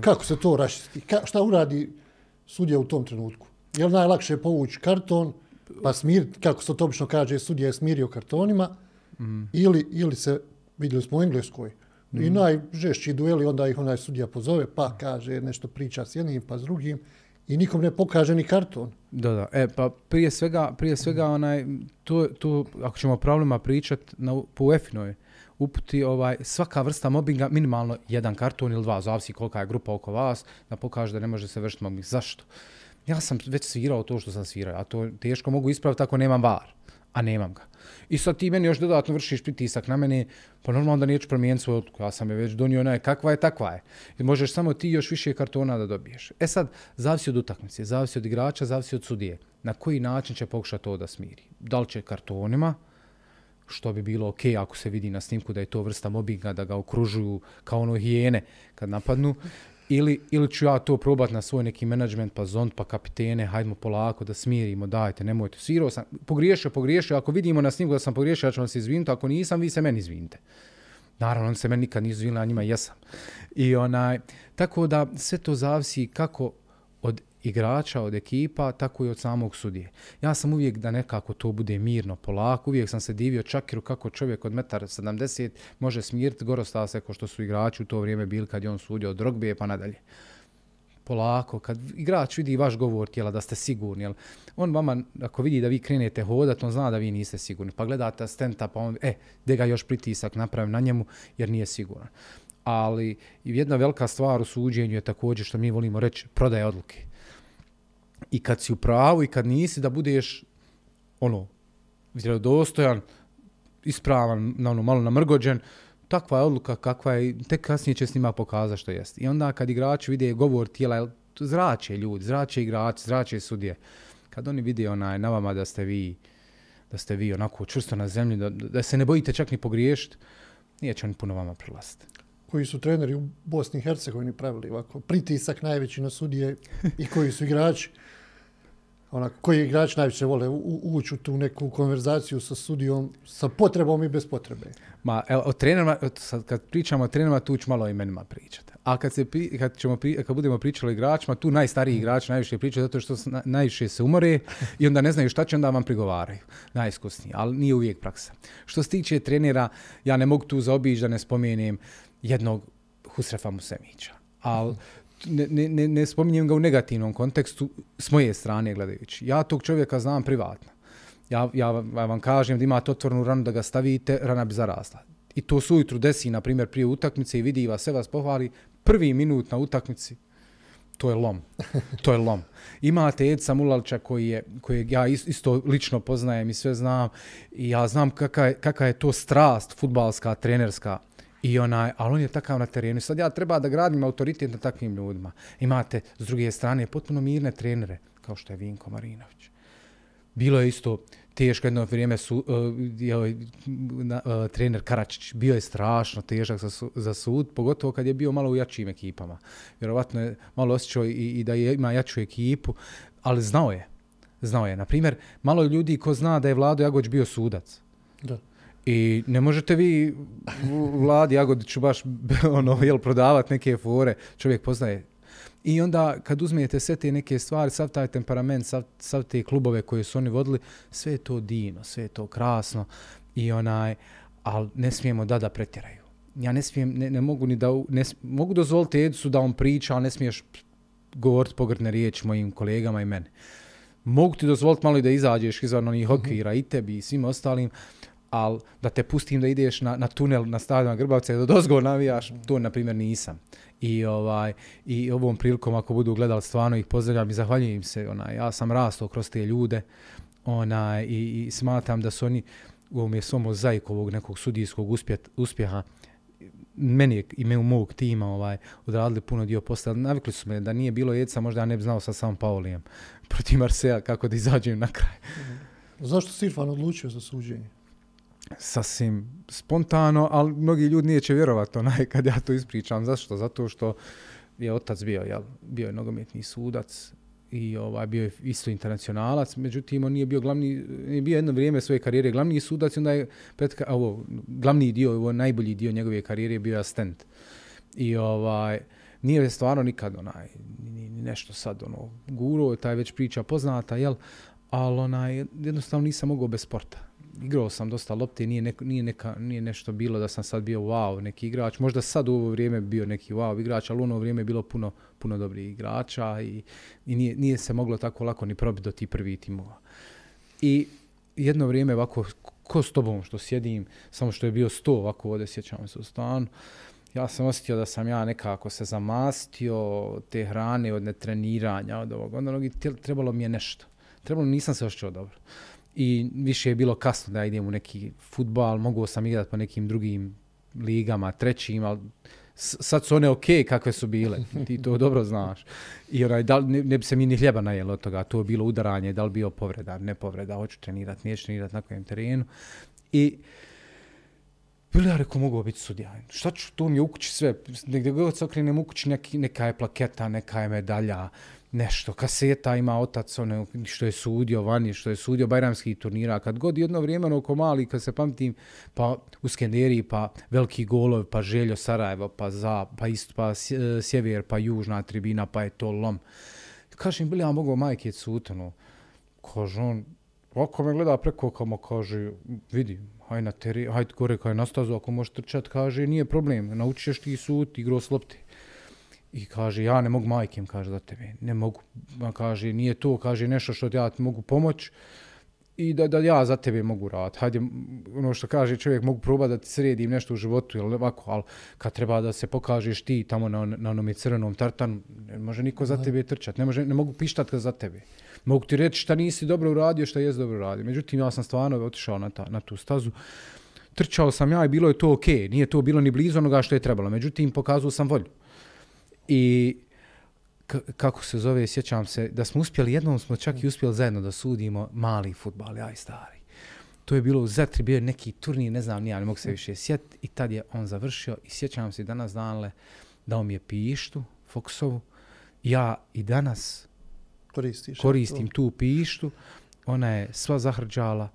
S1: Kako se to rašisti? Ka, šta uradi sudija u tom trenutku? Je li najlakše povući karton, pa smir, kako se to obično kaže, sudija je smirio kartonima, mm. ili, ili se, vidjeli smo u Engleskoj, I najžešći dueli, onda ih onaj sudija pozove, pa kaže nešto priča s jednim, pa s drugim
S2: i nikom ne pokaže ni karton. Da, da. E, pa prije svega, prije svega onaj, tu, tu, ako ćemo o problema pričat, na, po UEFINOJ uputi ovaj, svaka vrsta mobinga minimalno jedan karton ili dva, zavisi kolika je grupa oko vas, da pokaže da ne može se vršiti mobing. Zašto? ja sam već svirao to što sam svirao, a to teško mogu ispraviti ako nemam var, a nemam ga. I sad ti meni još dodatno vršiš pritisak na mene, pa normalno da neću promijeniti svoju odluku, ja sam je već donio, ona je kakva je, takva je. I možeš samo ti još više kartona da dobiješ. E sad, zavisi od utakmice, zavisi od igrača, zavisi od sudije. Na koji način će pokušati to da smiri? Da li će kartonima, što bi bilo okej okay ako se vidi na snimku da je to vrsta mobinga, da ga okružuju kao ono hijene kad napadnu, ili, ili ću ja to probati na svoj neki management, pa zond, pa kapitene, hajdemo polako da smirimo, dajte, nemojte. Svirao sam, pogriješio, pogriješio, ako vidimo na snimku da sam pogriješio, ja ću vam se izvinuti, ako nisam, vi se meni izvinite. Naravno, on se meni nikad nisu izvinili, a njima jesam. I onaj, tako da sve to zavisi kako od igrača, od ekipa, tako i od samog sudije. Ja sam uvijek da nekako to bude mirno, polako, uvijek sam se divio čakiru kako čovjek od 1,70 može smiriti gorostava se ko što su igrači u to vrijeme bili kad je on sudio od rogbe pa nadalje. Polako, kad igrač vidi vaš govor tijela da ste sigurni, jel? on vama ako vidi da vi krenete hodat, on zna da vi niste sigurni. Pa gledate stenta pa on, e, gdje ga još pritisak napravim na njemu jer nije siguran. Ali jedna velika stvar u suđenju je također što mi volimo reći prodaje odluke i kad si u pravu i kad nisi, da budeš ono, vjerodostojan, ispravan, na ono, malo namrgođen, takva je odluka kakva je, tek kasnije će s njima pokazati što jest. I onda kad igrači vide govor tijela, zrače ljudi, zrače igrači, zrače sudije. Kad oni vide onaj, na vama da ste vi, da ste vi onako čvrsto na zemlji, da, da se ne bojite čak ni pogriješiti, nije će oni puno vama prilaziti.
S1: Koji su treneri u Bosni i Hercegovini pravili ovako pritisak najveći na sudije i koji su igrači? ona, koji igrač najviše vole ući u tu neku konverzaciju sa sudijom, sa potrebom i bez potrebe?
S2: Ma, evo, o trenerima, sad kad pričamo o trenerima, tu ću malo o imenima pričati. A kad, se, kad, ćemo, kad budemo pričali o igračima, tu najstariji igrač najviše pričaju zato što najviše se umore i onda ne znaju šta će, onda vam prigovaraju. Najiskusniji, ali nije uvijek praksa. Što se tiče trenera, ja ne mogu tu zaobići da ne spomenem jednog Husrefa Musemića. Ali, ne, ne, ne spominjem ga u negativnom kontekstu s moje strane gledajući. Ja tog čovjeka znam privatno. Ja, ja, ja vam kažem da imate otvornu ranu da ga stavite, rana bi zarasla. I to su ujutru desi, na primjer, prije utakmice i vidi i vas, sve vas pohvali, prvi minut na utakmici, to je lom. [laughs] To je lom. Imate Edsa Mulalića koji je, kojeg ja isto lično poznajem i sve znam. I ja znam kakva je, je to strast futbalska, trenerska. I onaj, ali on je takav na terenu. Sad ja treba da gradim autoritet na takvim ljudima. Imate, s druge strane, potpuno mirne trenere, kao što je Vinko Marinović. Bilo je isto teško jedno vrijeme su, uh, je, uh, trener Karačić. Bio je strašno težak za, su, za sud, pogotovo kad je bio malo u jačim ekipama. Vjerovatno je malo osjećao i, i da je, ima jaču ekipu, ali znao je. Znao je. Naprimjer, malo je ljudi ko zna da je Vlado Jagoć bio sudac. Da. I ne možete vi, vladi Jagodiću, baš [laughs] ono, jel, prodavat neke fore, čovjek poznaje. I onda kad uzmete sve te neke stvari, sav taj temperament, sav, sav te klubove koje su oni vodili, sve to dino, sve to krasno. I onaj, al ne smijemo da da pretjeraju. Ja ne smijem, ne, ne mogu ni da, ne, mogu dozvoliti Edsu da on priča, ali ne smiješ govoriti pogrdne riječi mojim kolegama i meni. Mogu ti dozvoliti malo i da izađeš izvan onih mhm. okvira mm -hmm. i tebi i svim ostalim, ali da te pustim da ideš na, na tunel na stadion i da dozgo navijaš, mm. to na primjer nisam. I, ovaj, I ovom prilikom, ako budu gledali, stvarno ih pozdravljam i zahvaljujem im se. Onaj, ja sam rastao kroz te ljude onaj, i, i smatram da su oni u ovom je svom mozaik nekog sudijskog uspjet, uspjeha meni je ime u mog tima ovaj, odradili puno dio posta. Navikli su me da nije bilo jeca, možda ja ne bi znao sa samom Paulijem protiv Marseja kako da izađem na kraj. Mm-hmm.
S1: Zašto Sirfan odlučio za
S2: suđenje? sasvim spontano, ali mnogi ljudi nije će vjerovati onaj kad ja to ispričam. Zašto? Zato što je otac bio, jel, bio je nogometni sudac i ovaj, bio je isto internacionalac, međutim on nije bio glavni, nije bio jedno vrijeme svoje karijere glavni sudac, onda je petka, ovo, glavni dio, ovo, najbolji dio njegove karijere je bio asistent. I ovaj, nije stvarno nikad onaj, nešto sad ono, guro, taj već priča poznata, jel, ali onaj, jednostavno nisam mogao bez sporta igrao sam dosta lopte, nije, neko, nije, neka, nije nešto bilo da sam sad bio wow neki igrač. Možda sad u ovo vrijeme bio neki wow igrač, ali u ono vrijeme bilo puno, puno dobrih igrača i, i nije, nije se moglo tako lako ni probiti do ti prvi timova. I jedno vrijeme ovako, ko s tobom što sjedim, samo što je bio sto ovako ovdje sjećam se u stanu, Ja sam osjetio da sam ja nekako se zamastio te hrane od netreniranja, od ovog, onda ono, trebalo mi je nešto. Trebalo, nisam se ošćao dobro i više je bilo kasno da idem u neki futbal, mogu sam igrati po nekim drugim ligama, trećim, ali sad su one ok kakve su bile, [laughs] ti to dobro znaš. I onaj, da, ne, ne bi se mi ni hljeba najelo od toga, to je bilo udaranje, da li bio povreda, ne povreda, hoću trenirat, neću trenirat na kojem terenu. I Bilo ja rekao, mogu biti sudija. Šta ću, to mi je u kući sve. Negde god se okrenem u kući, neki, neka je plaketa, neka je medalja nešto, kaseta ima otac, ono, što je sudio vani, što je sudio bajramskih turnira, kad god jedno vrijeme, ono, ko mali, kad se pamtim, pa u Skenderiji, pa veliki golov, pa željo Sarajevo, pa za, pa ist, pa e, sjever, pa južna tribina, pa je to lom. Kažem, bili ja mogu majke cutano, kože on, oko me gleda preko kamo, kaže, vidi, haj na teri, haj gore, kaj na stazu, ako možeš trčati, kaže, nije problem, naučiš ti sut, igro s I kaže, ja ne mogu majkem, kaže, za tebe, ne mogu. kaže, nije to, kaže, nešto što ja ti mogu pomoć i da, da ja za tebe mogu raditi. Hajde, ono što kaže čovjek, mogu probati da ti sredim nešto u životu, ili ovako, ali kad treba da se pokažeš ti tamo na, na onome crvenom tartanu, ne može niko za tebe trčati, ne, ne mogu pištati za tebe. Mogu ti reći šta nisi dobro uradio, šta jesi dobro uradio. Međutim, ja sam stvarno otišao na, ta, na tu stazu. Trčao sam ja i bilo je to okej, okay. nije to bilo ni blizu onoga što je trebalo. Međutim, pokazao sam volju i kako se zove, sjećam se, da smo uspjeli, jednom smo čak i uspjeli zajedno da sudimo mali futbal, ja i stari. To je bilo u Zetri, bio je neki turnir, ne znam, nije, ali mogu se više sjetiti i tad je on završio i sjećam se danas danle dao mi je pištu, Foksovu, ja i danas Koristiš, koristim tu pištu, ona je sva zahrđala,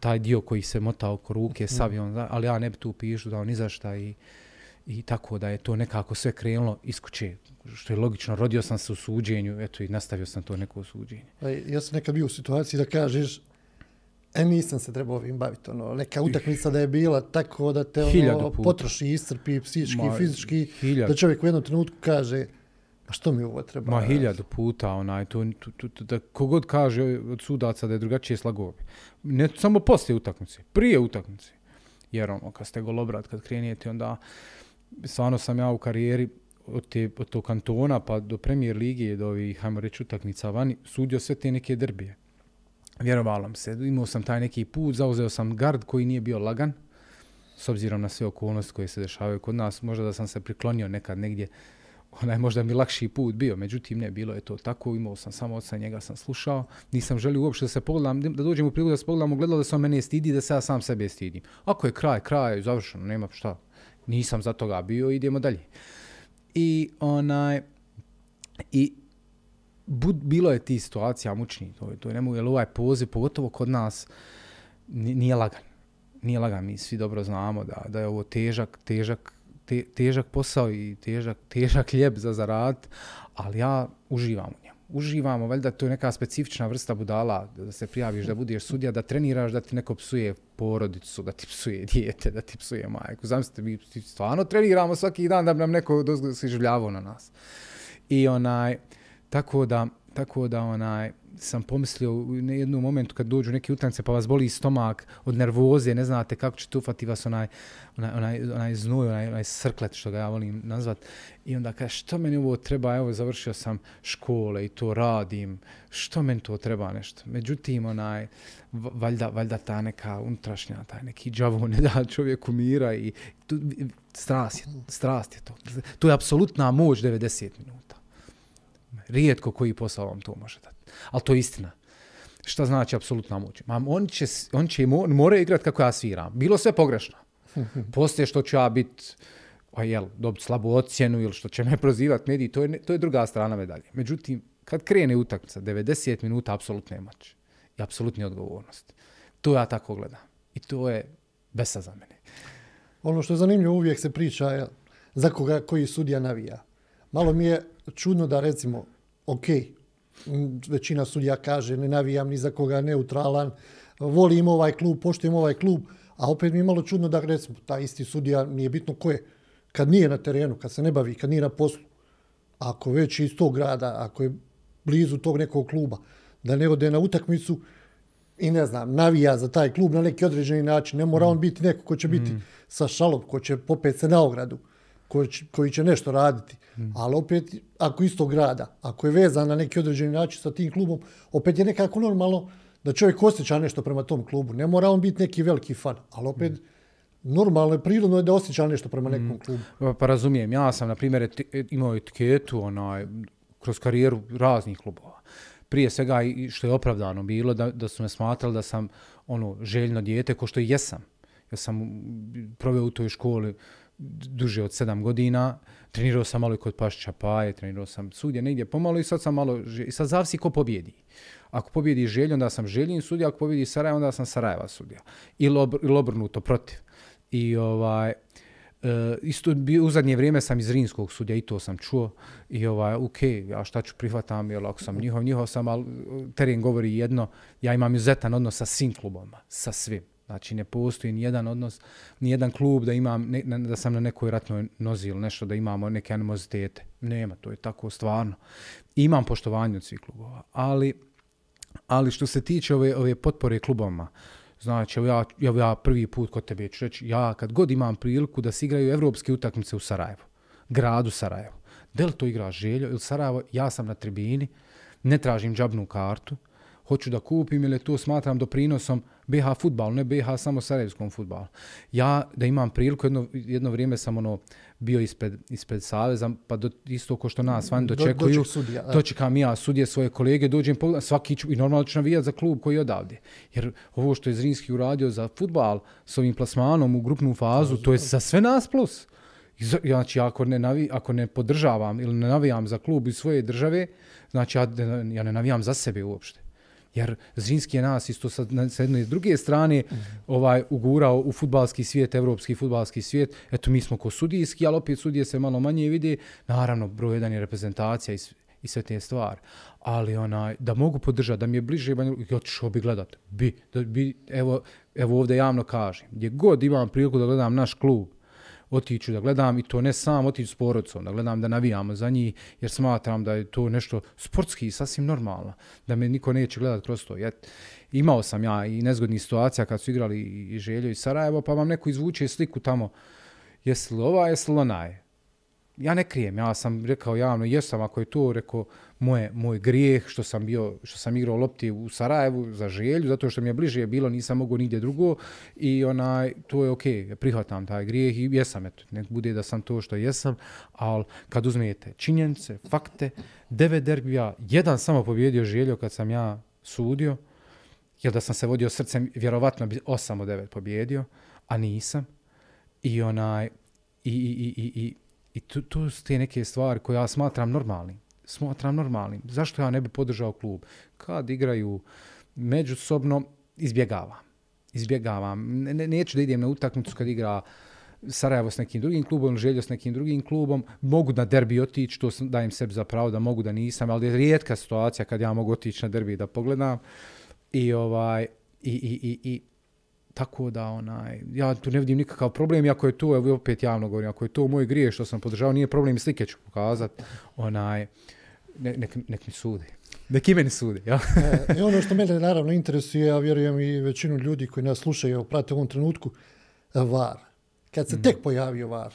S2: taj dio koji se mota oko ruke, savio, ali ja ne bi tu pištu dao ni za šta i i tako da je to nekako sve krenulo iz što je logično, rodio sam se u suđenju, eto i nastavio sam to neko suđenje.
S1: Pa, Ja sam nekad bio u situaciji da kažeš, e nisam se trebao ovim baviti, ono, neka utakmica da je bila tako da te ono, potroši, iscrpi psički, i fizički, hiljad. da čovjek u jednom trenutku kaže, A što mi ovo treba? Ma hiljadu
S2: puta, onaj, to, to, to, da kogod kaže od sudaca da je drugačije slagovi. Ne samo poslije utakmice, prije utakmice. Jer ono, kad ste golobrat, kad krenijete, onda... Uh, stvarno sam ja u karijeri od, te, od tog kantona pa do premijer lige, do ovih, hajmo reći, utakmica vani, sudio sve te neke derbije. Vjerovalo se, imao sam taj neki put, zauzeo sam gard koji nije bio lagan, s obzirom na sve okolnosti koje se dešavaju kod nas, možda da sam se priklonio nekad negdje, onaj možda mi lakši put bio, međutim ne, bilo je to tako, imao sam samo oca, njega sam slušao, nisam želio uopšte da se pogledam, da dođem u prilu da se pogledam, ugledalo da se on mene stidi, da se ja sam sebe stidim. Ako je kraj, kraj, završeno, nema šta, nisam za toga bio, idemo dalje. I onaj, i bud, bilo je ti situacija mučni, to, to ne mogu, jer ovaj poziv, pogotovo kod nas, nije lagan. Nije lagan, mi svi dobro znamo da, da je ovo težak, težak, te, težak posao i težak, težak ljep za zarad, ali ja uživam u njemu. Uživamo, valjda to je neka specifična vrsta budala, da se prijaviš, da budeš sudija, da treniraš, da ti neko psuje porodicu, da ti psuje dijete, da ti psuje majku. Zamislite, mi stvarno treniramo svaki dan da bi nam neko se življavao na nas. I onaj, tako da, tako da onaj, sam pomislio u jednom momentu kad dođu neki utakmice pa vas boli stomak od nervoze, ne znate kako će ufati vas onaj, onaj, onaj, onaj znoj, onaj, onaj srklet što ga ja volim nazvat. I onda kaže što meni ovo treba, evo završio sam škole i to radim, što meni to treba nešto. Međutim, onaj, valjda, valjda ta neka unutrašnja, taj neki džavo ne da čovjeku mira i tu, strast, je, strast je to. Tu je apsolutna moć 90 minuta. Rijetko koji posao vam to može dati. Ali to je istina. Šta znači apsolutna moć? Mam, on će, on će on mora igrati kako ja sviram. Bilo sve pogrešno. [laughs] Poslije što ću ja biti pa jel, dobiti slabu ocjenu ili što će me prozivati mediji, to je, to je druga strana medalje. Međutim, kad krene utakmica, 90 minuta apsolutne moć i apsolutne odgovornost. To ja tako gledam. I to je besa za mene. Ono što je zanimljivo, uvijek se priča jel,
S1: za koga koji sudija navija. Malo mi je čudno da recimo, ok, većina sudija kaže, ne navijam ni za koga, neutralan, volim ovaj klub, poštujem ovaj klub, a opet mi je malo čudno da recimo, ta isti sudija, nije bitno ko je, kad nije na terenu, kad se ne bavi, kad nije na poslu, ako već iz tog grada, ako je blizu tog nekog kluba, da ne ode na utakmicu i ne znam, navija za taj klub na neki određeni način, ne mora mm. on biti neko ko će biti mm. sa šalom, ko će popet se na ogradu koji će, koji će nešto raditi. Mm. Ali opet, ako isto grada, ako je vezan na neki određeni način sa tim klubom, opet je nekako normalno da čovjek osjeća nešto prema tom klubu. Ne mora on biti neki veliki fan, ali opet mm. normalno je, prirodno je da osjeća nešto prema nekom mm. klubu.
S2: Pa, pa razumijem, ja sam, na primjer, imao etiketu onaj, kroz karijeru raznih klubova. Prije svega, i što je opravdano bilo, da, da su me smatrali da sam ono željno dijete, ko što i jesam. Ja sam proveo u toj školi duže od sedam godina, trenirao sam malo i kod Pašća Paje, trenirao sam sudje negdje pomalo i sad sam malo, i sad zavsi ko pobjedi. Ako pobjedi Želj, onda sam Željin sudija, ako pobjedi Sarajeva, onda sam Sarajeva sudija. I lobrnuto protiv. I ovaj, Uh, isto bi u zadnje vrijeme sam iz Rinskog sudja i to sam čuo i ovaj ok, ja šta ću prihvatam jel ako sam njihov, njihov sam, ali teren govori jedno, ja imam izuzetan odnos sa svim klubama, sa svim. Znači, ne postoji ni jedan odnos, ni jedan klub da imam, ne, da sam na nekoj ratnoj nozi ili nešto, da imamo neke animozitete. Nema, to je tako stvarno. Imam poštovanje od svih klubova, ali, ali što se tiče ove, ove potpore klubovima, znači, ja, ja ja prvi put kod tebe ću reći, ja kad god imam priliku da se igraju evropske utakmice u Sarajevu, gradu Sarajevu, da li to igra Željo ili Sarajevo, ja sam na tribini, ne tražim džabnu kartu, hoću da kupim ili to smatram doprinosom, BH futbalu, ne BH samo sarajevskom futbalu. Ja da imam priliku, jedno, jedno vrijeme sam ono, bio ispred, ispred Saveza, pa do, isto ko što nas vani dočekuju, Do, to čekam ja, sudje svoje kolege, dođem, pogledam, svaki ću, i normalno ću navijat za klub koji je odavde. Jer ovo što je Zrinski uradio za futbal s ovim plasmanom u grupnu fazu, to je za sve nas plus. Znači, ako ne, navi, ako ne podržavam ili ne navijam za klub iz svoje države, znači ja ne navijam za sebe uopšte. Jer Zrinski je nas isto sa, sa jedne druge strane ovaj ugurao u futbalski svijet, evropski futbalski svijet. Eto, mi smo ko sudijski, ali opet sudije se malo manje vidi. Naravno, broj jedan je reprezentacija i, i sve te stvari. Ali onaj, da mogu podržati, da mi je bliže Banja Luka, ja ću bi gledat. Bi, da, bi, evo, evo ovdje javno kažem, gdje god imam priliku da gledam naš klub, otiću da gledam i to ne sam otiću s porodicom, da gledam da navijamo za njih jer smatram da je to nešto sportski i sasvim normalno, da me niko neće gledat kroz to. Ja, imao sam ja i nezgodnih situacija kad su igrali i Željo i Sarajevo pa vam neko izvuče sliku tamo, jesi li ova, jesi li onaj? Ja ne krijem, ja sam rekao javno, jesam ako je to, rekao, moje, moj grijeh, što sam, bio, što sam igrao lopti u Sarajevu za želju, zato što mi je bliže je bilo, nisam mogao nigdje drugo i onaj, to je okej, okay, prihvatam taj grijeh i jesam, eto, nek bude da sam to što jesam, al kad uzmete činjenice, fakte, devet derbija, jedan samo pobjedio željo kad sam ja sudio, jer da sam se vodio srcem, vjerovatno bi osam od devet pobjedio, a nisam. I onaj, i, i, i, i, i, i tu, tu su te neke stvari koje ja smatram normalnim smatram normalnim. Zašto ja ne bi podržao klub? Kad igraju međusobno, izbjegavam. Izbjegavam. Ne, ne, neću da idem na utakmicu kad igra Sarajevo s nekim drugim klubom, Željo s nekim drugim klubom. Mogu na derbi otići, to im sebi za pravo da mogu da nisam, ali je rijetka situacija kad ja mogu otići na derbi da pogledam. I ovaj, i, i, i, i tako da onaj ja tu ne vidim nikakav problem iako je to evo opet javno govorim ako je to moj grije što sam podržao nije problem slike ću pokazati onaj uh, ne, nek, nek mi sude. Nek i meni ja?
S1: e, ono što mene naravno interesuje, ja vjerujem i većinu ljudi koji nas slušaju i prate u ovom trenutku, var. Kad se mm. tek pojavio var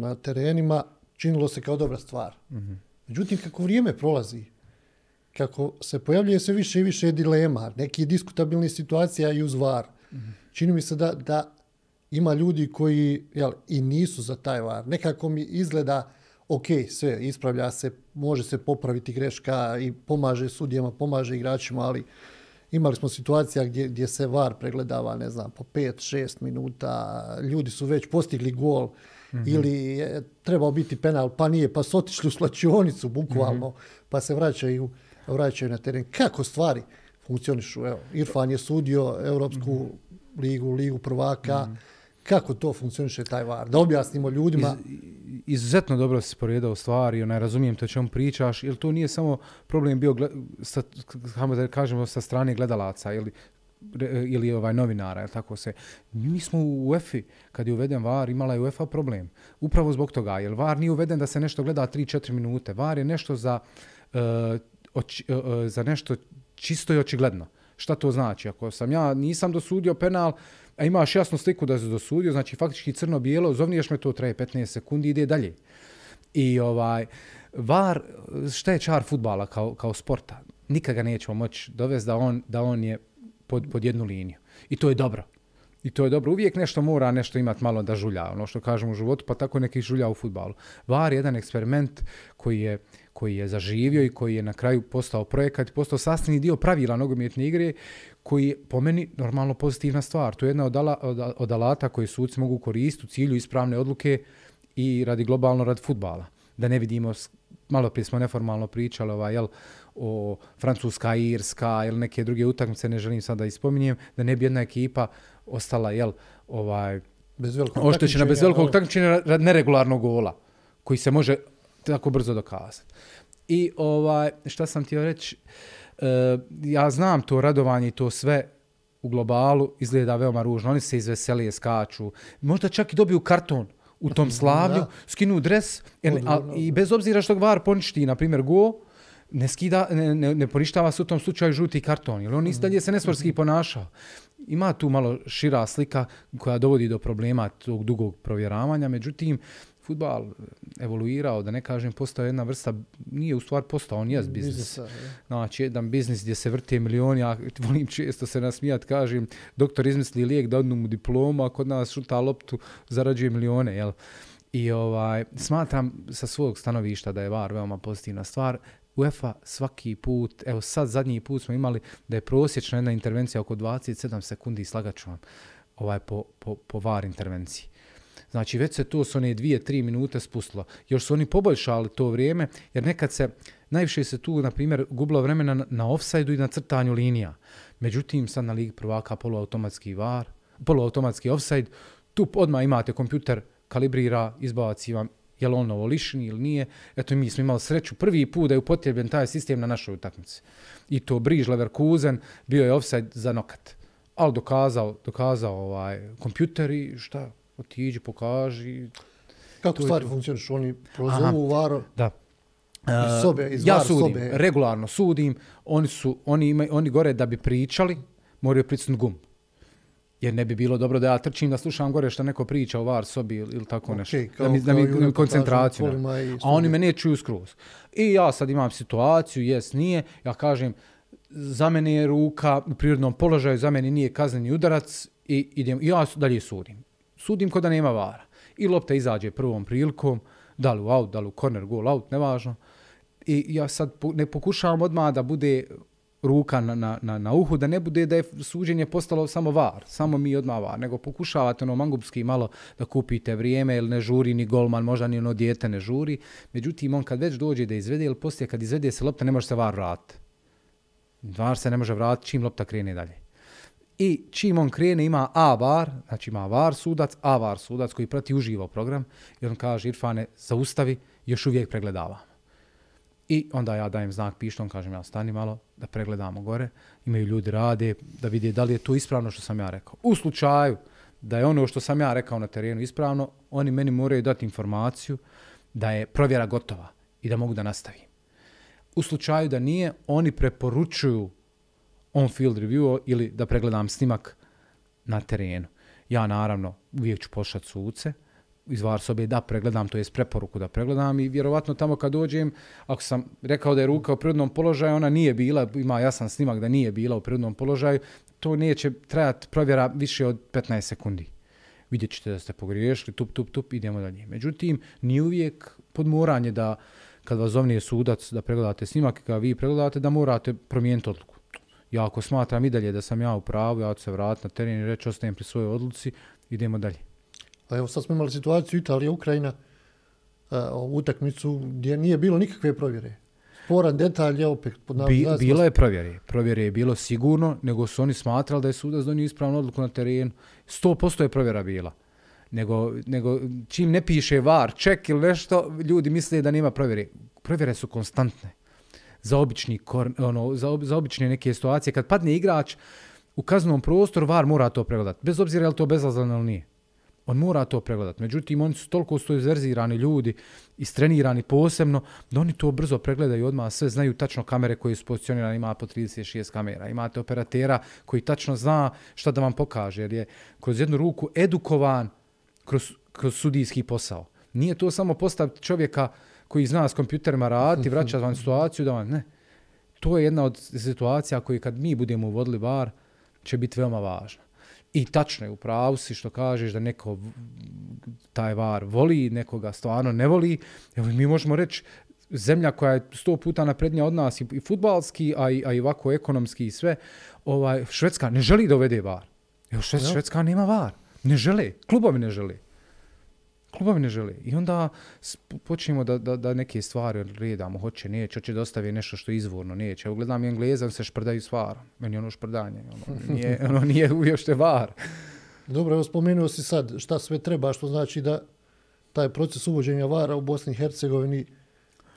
S1: na terenima, činilo se kao dobra stvar. Mm -hmm. Međutim, kako vrijeme prolazi, kako se pojavljuje sve više i više dilema, neki diskutabilni situacija i uz var, mm -hmm. čini mi se da, da ima ljudi koji jel, i nisu za taj var. Nekako mi izgleda uh, ok, sve, ispravlja se, može se popraviti greška i pomaže sudijama, pomaže igračima, ali imali smo situacija gdje, gdje se VAR pregledava, ne znam, po 5-6 minuta, ljudi su već postigli gol
S2: mm -hmm. ili
S1: je trebao biti penal, pa nije, pa su otišli u slačionicu, bukvalno, mm -hmm. pa se vraćaju, vraćaju na teren. Kako stvari funkcionišu? Evo, Irfan je sudio Evropsku mm -hmm. ligu, ligu prvaka, mm -hmm kako to funkcioniše taj VAR,
S2: da objasnimo ljudima. Iz, izuzetno dobro si poredao stvari, onaj, razumijem te o čemu pričaš, jer to nije samo problem bio, kako da kažemo, sa strane gledalaca ili ili ovaj novinara, jel tako se. Mi smo u UEFA, kad je uveden VAR, imala je UEFA problem. Upravo zbog toga, jer VAR nije uveden da se nešto gleda 3-4 minute. VAR je nešto za, uh, eh, oči, uh, eh, eh, za nešto čisto i očigledno. Šta to znači? Ako sam ja nisam dosudio penal, a imaš jasnu sliku da se dosudio, znači faktički crno-bijelo, zovniješ me to, traje 15 sekundi, ide dalje. I ovaj, var, šta je čar futbala kao, kao sporta? Nikad ga nećemo moći dovesti da on, da on je pod, pod jednu liniju. I to je dobro. I to je dobro. Uvijek nešto mora nešto imat malo da žulja, ono što kažemo u životu, pa tako neki žulja u futbalu. VAR je jedan eksperiment koji je, koji je zaživio i koji je na kraju postao projekat, postao sastavni dio pravila nogometne igre, koji je po meni normalno pozitivna stvar. To je jedna od, ala, od, od alata koje sudci mogu koristiti u cilju ispravne odluke i radi globalno rad futbala. Da ne vidimo, malo prije smo neformalno pričali ovaj, jel, o Francuska, Irska ili neke druge utakmice, ne želim sada da ispominjem, da ne bi jedna ekipa ostala jel, ovaj, bez velikog oštećena, bez velikog ali... takmičenja rad neregularnog gola koji se može tako brzo dokazati. I ovaj, šta sam ti reći? Eh, ja znam to radovanje i to sve u globalu izgleda veoma ružno. Oni se izveselije skaču. Možda čak i dobiju karton u tom [laughs] slavlju, da. skinu dres en, a, i bez obzira što var poništi, na primjer, go, ne, skida, ne, ne, ne poništava se u tom slučaju žuti karton, jer on mm. istalje mhm. se nesportski mm. ponašao. Ima tu malo šira slika koja dovodi do problema tog dugog provjeravanja, međutim, uh, futbal evoluirao, da ne kažem, postao jedna vrsta, nije u stvari postao, on je biznis. Znači, jedan biznis gdje se vrte milioni, ja volim često se nasmijat, kažem, doktor izmisli lijek da odnu mu diploma, a kod nas šuta loptu, zarađuje milione, jel? I ovaj, smatram sa svog stanovišta da je VAR veoma pozitivna stvar. UEFA svaki put, evo sad zadnji put smo imali da je prosječna jedna intervencija oko 27 sekundi vam ovaj, po, po, po VAR intervenciji. Znači, već se to su one dvije, tri minute spustilo. Još su oni poboljšali to vrijeme, jer nekad se, najviše se tu, na primjer, gubilo vremena na, na offside-u i na crtanju linija. Međutim, sad na Ligi prvaka poluautomatski var, poluautomatski offside, tu odmah imate kompjuter, kalibrira, izbaci vam je li on ovo lišni ili nije. Eto, mi smo imali sreću prvi put da je upotrebljen taj sistem na našoj utakmici. I to Briž Leverkusen bio je offside za nokat. Ali dokazao, dokazao ovaj, kompjuter i šta, otiđi, pokaži. Kako stvari to...
S1: funkcioniš? Oni prozovu varo? Da. Iz e, sobe, iz ja varo, sudim, e. regularno
S2: sudim. Oni, su, oni, imaju, oni gore da bi pričali, moraju pricnut gum. Jer ne bi bilo dobro da ja trčim da slušam gore što neko priča o var sobi ili, ili tako okay, nešto. Kao, da mi, da mi kao, kao, koncentraciju. Kažem, da. A oni me ne čuju skroz. I ja sad imam situaciju, jes nije, ja kažem, za mene je ruka u prirodnom položaju, za mene nije kazneni udarac i idem, ja dalje sudim sudim ko da nema vara. I lopta izađe prvom prilikom, da li u out, da li u corner, goal out, nevažno. I ja sad ne pokušavam odmah da bude ruka na, na, na, na uhu, da ne bude da je suđenje postalo samo var, samo mi odmah var, nego pokušavate ono mangubski malo da kupite vrijeme, ili ne žuri ni golman, možda ni ono dijete ne žuri. Međutim, on kad već dođe da izvede, ili poslije kad izvede se lopta, ne može se var vrati. Var se ne može vratiti čim lopta krene dalje. I čim on krene ima A-VAR, znači ima VAR sudac, A-VAR sudac koji prati uživo program i on kaže Irfane zaustavi, još uvijek pregledavamo. I onda ja dajem znak pištom, kažem ja stani malo da pregledamo gore, imaju ljudi rade da vide da li je to ispravno što sam ja rekao. U slučaju da je ono što sam ja rekao na terenu ispravno, oni meni moraju dati informaciju da je provjera gotova i da mogu da nastavim. U slučaju da nije, oni preporučuju on-field review ili da pregledam snimak na terenu. Ja naravno uvijek ću pošat suce, iz var da pregledam, to je preporuku da pregledam i vjerovatno tamo kad dođem, ako sam rekao da je ruka u prirodnom položaju, ona nije bila, ima jasan snimak da nije bila u prirodnom položaju, to nije će trajati provjera više od 15 sekundi. Vidjet ćete da ste pogriješili, tup, tup, tup, idemo dalje. Međutim, ni uvijek podmoranje da kad vas zovnije sudac da pregledate snimak i kada vi pregledate, da morate promijeniti ja ako smatram i dalje da sam ja u pravu, ja ću se vratiti na teren i reći ostajem pri svojoj odluci, idemo dalje. A evo sad smo imali situaciju Italija, Ukrajina,
S1: uh, utakmicu gdje nije bilo nikakve provjere. Sporan detalj je opet pod Bi, Bilo je
S2: provjere, provjere je bilo sigurno, nego su oni smatrali da je sudac donio ispravnu odluku na terenu. 100% je provjera bila. Nego, nego čim ne piše var, ček ili nešto, ljudi misle da nema provjere. Provjere su konstantne za obični kor, ono za, za obične neke situacije kad padne igrač u kaznom prostoru VAR mora to pregledat bez obzira je li to bezazleno ili nije on mora to pregledat međutim oni su toliko stoizerzirani ljudi i trenirani posebno da oni to brzo pregledaju odmah sve znaju tačno kamere koje su pozicionirane ima po 36 kamera imate operatera koji tačno zna šta da vam pokaže jer je kroz jednu ruku edukovan kroz, kroz sudijski posao nije to samo postaviti čovjeka uh, koji zna s kompjuterima raditi, [laughs] vraća vam situaciju, da vam ne. To je jedna od situacija koji kad mi budemo uvodili bar, će biti veoma važna. I tačno je, u pravu si što kažeš da neko taj VAR voli, nekoga stvarno ne voli. Evo, mi možemo reći, zemlja koja je sto puta naprednija od nas i futbalski, a i, a i ovako ekonomski i sve, ovaj, Švedska ne želi da uvede VAR. Evo, Švedska, Švedska nema VAR. Ne žele, klubovi ne žele klubovi ne žele. I onda počnemo da, da, da neke stvari redamo, hoće, neće, hoće da ostavi nešto što izvorno, neće. Evo gledam i Engleza, se šprdaju s varom. Meni ono šprdanje, ono nije, [laughs] ono nije uvješte var.
S1: Dobro, evo spomenuo si sad šta sve treba, što znači da taj proces uvođenja vara u Bosni i Hercegovini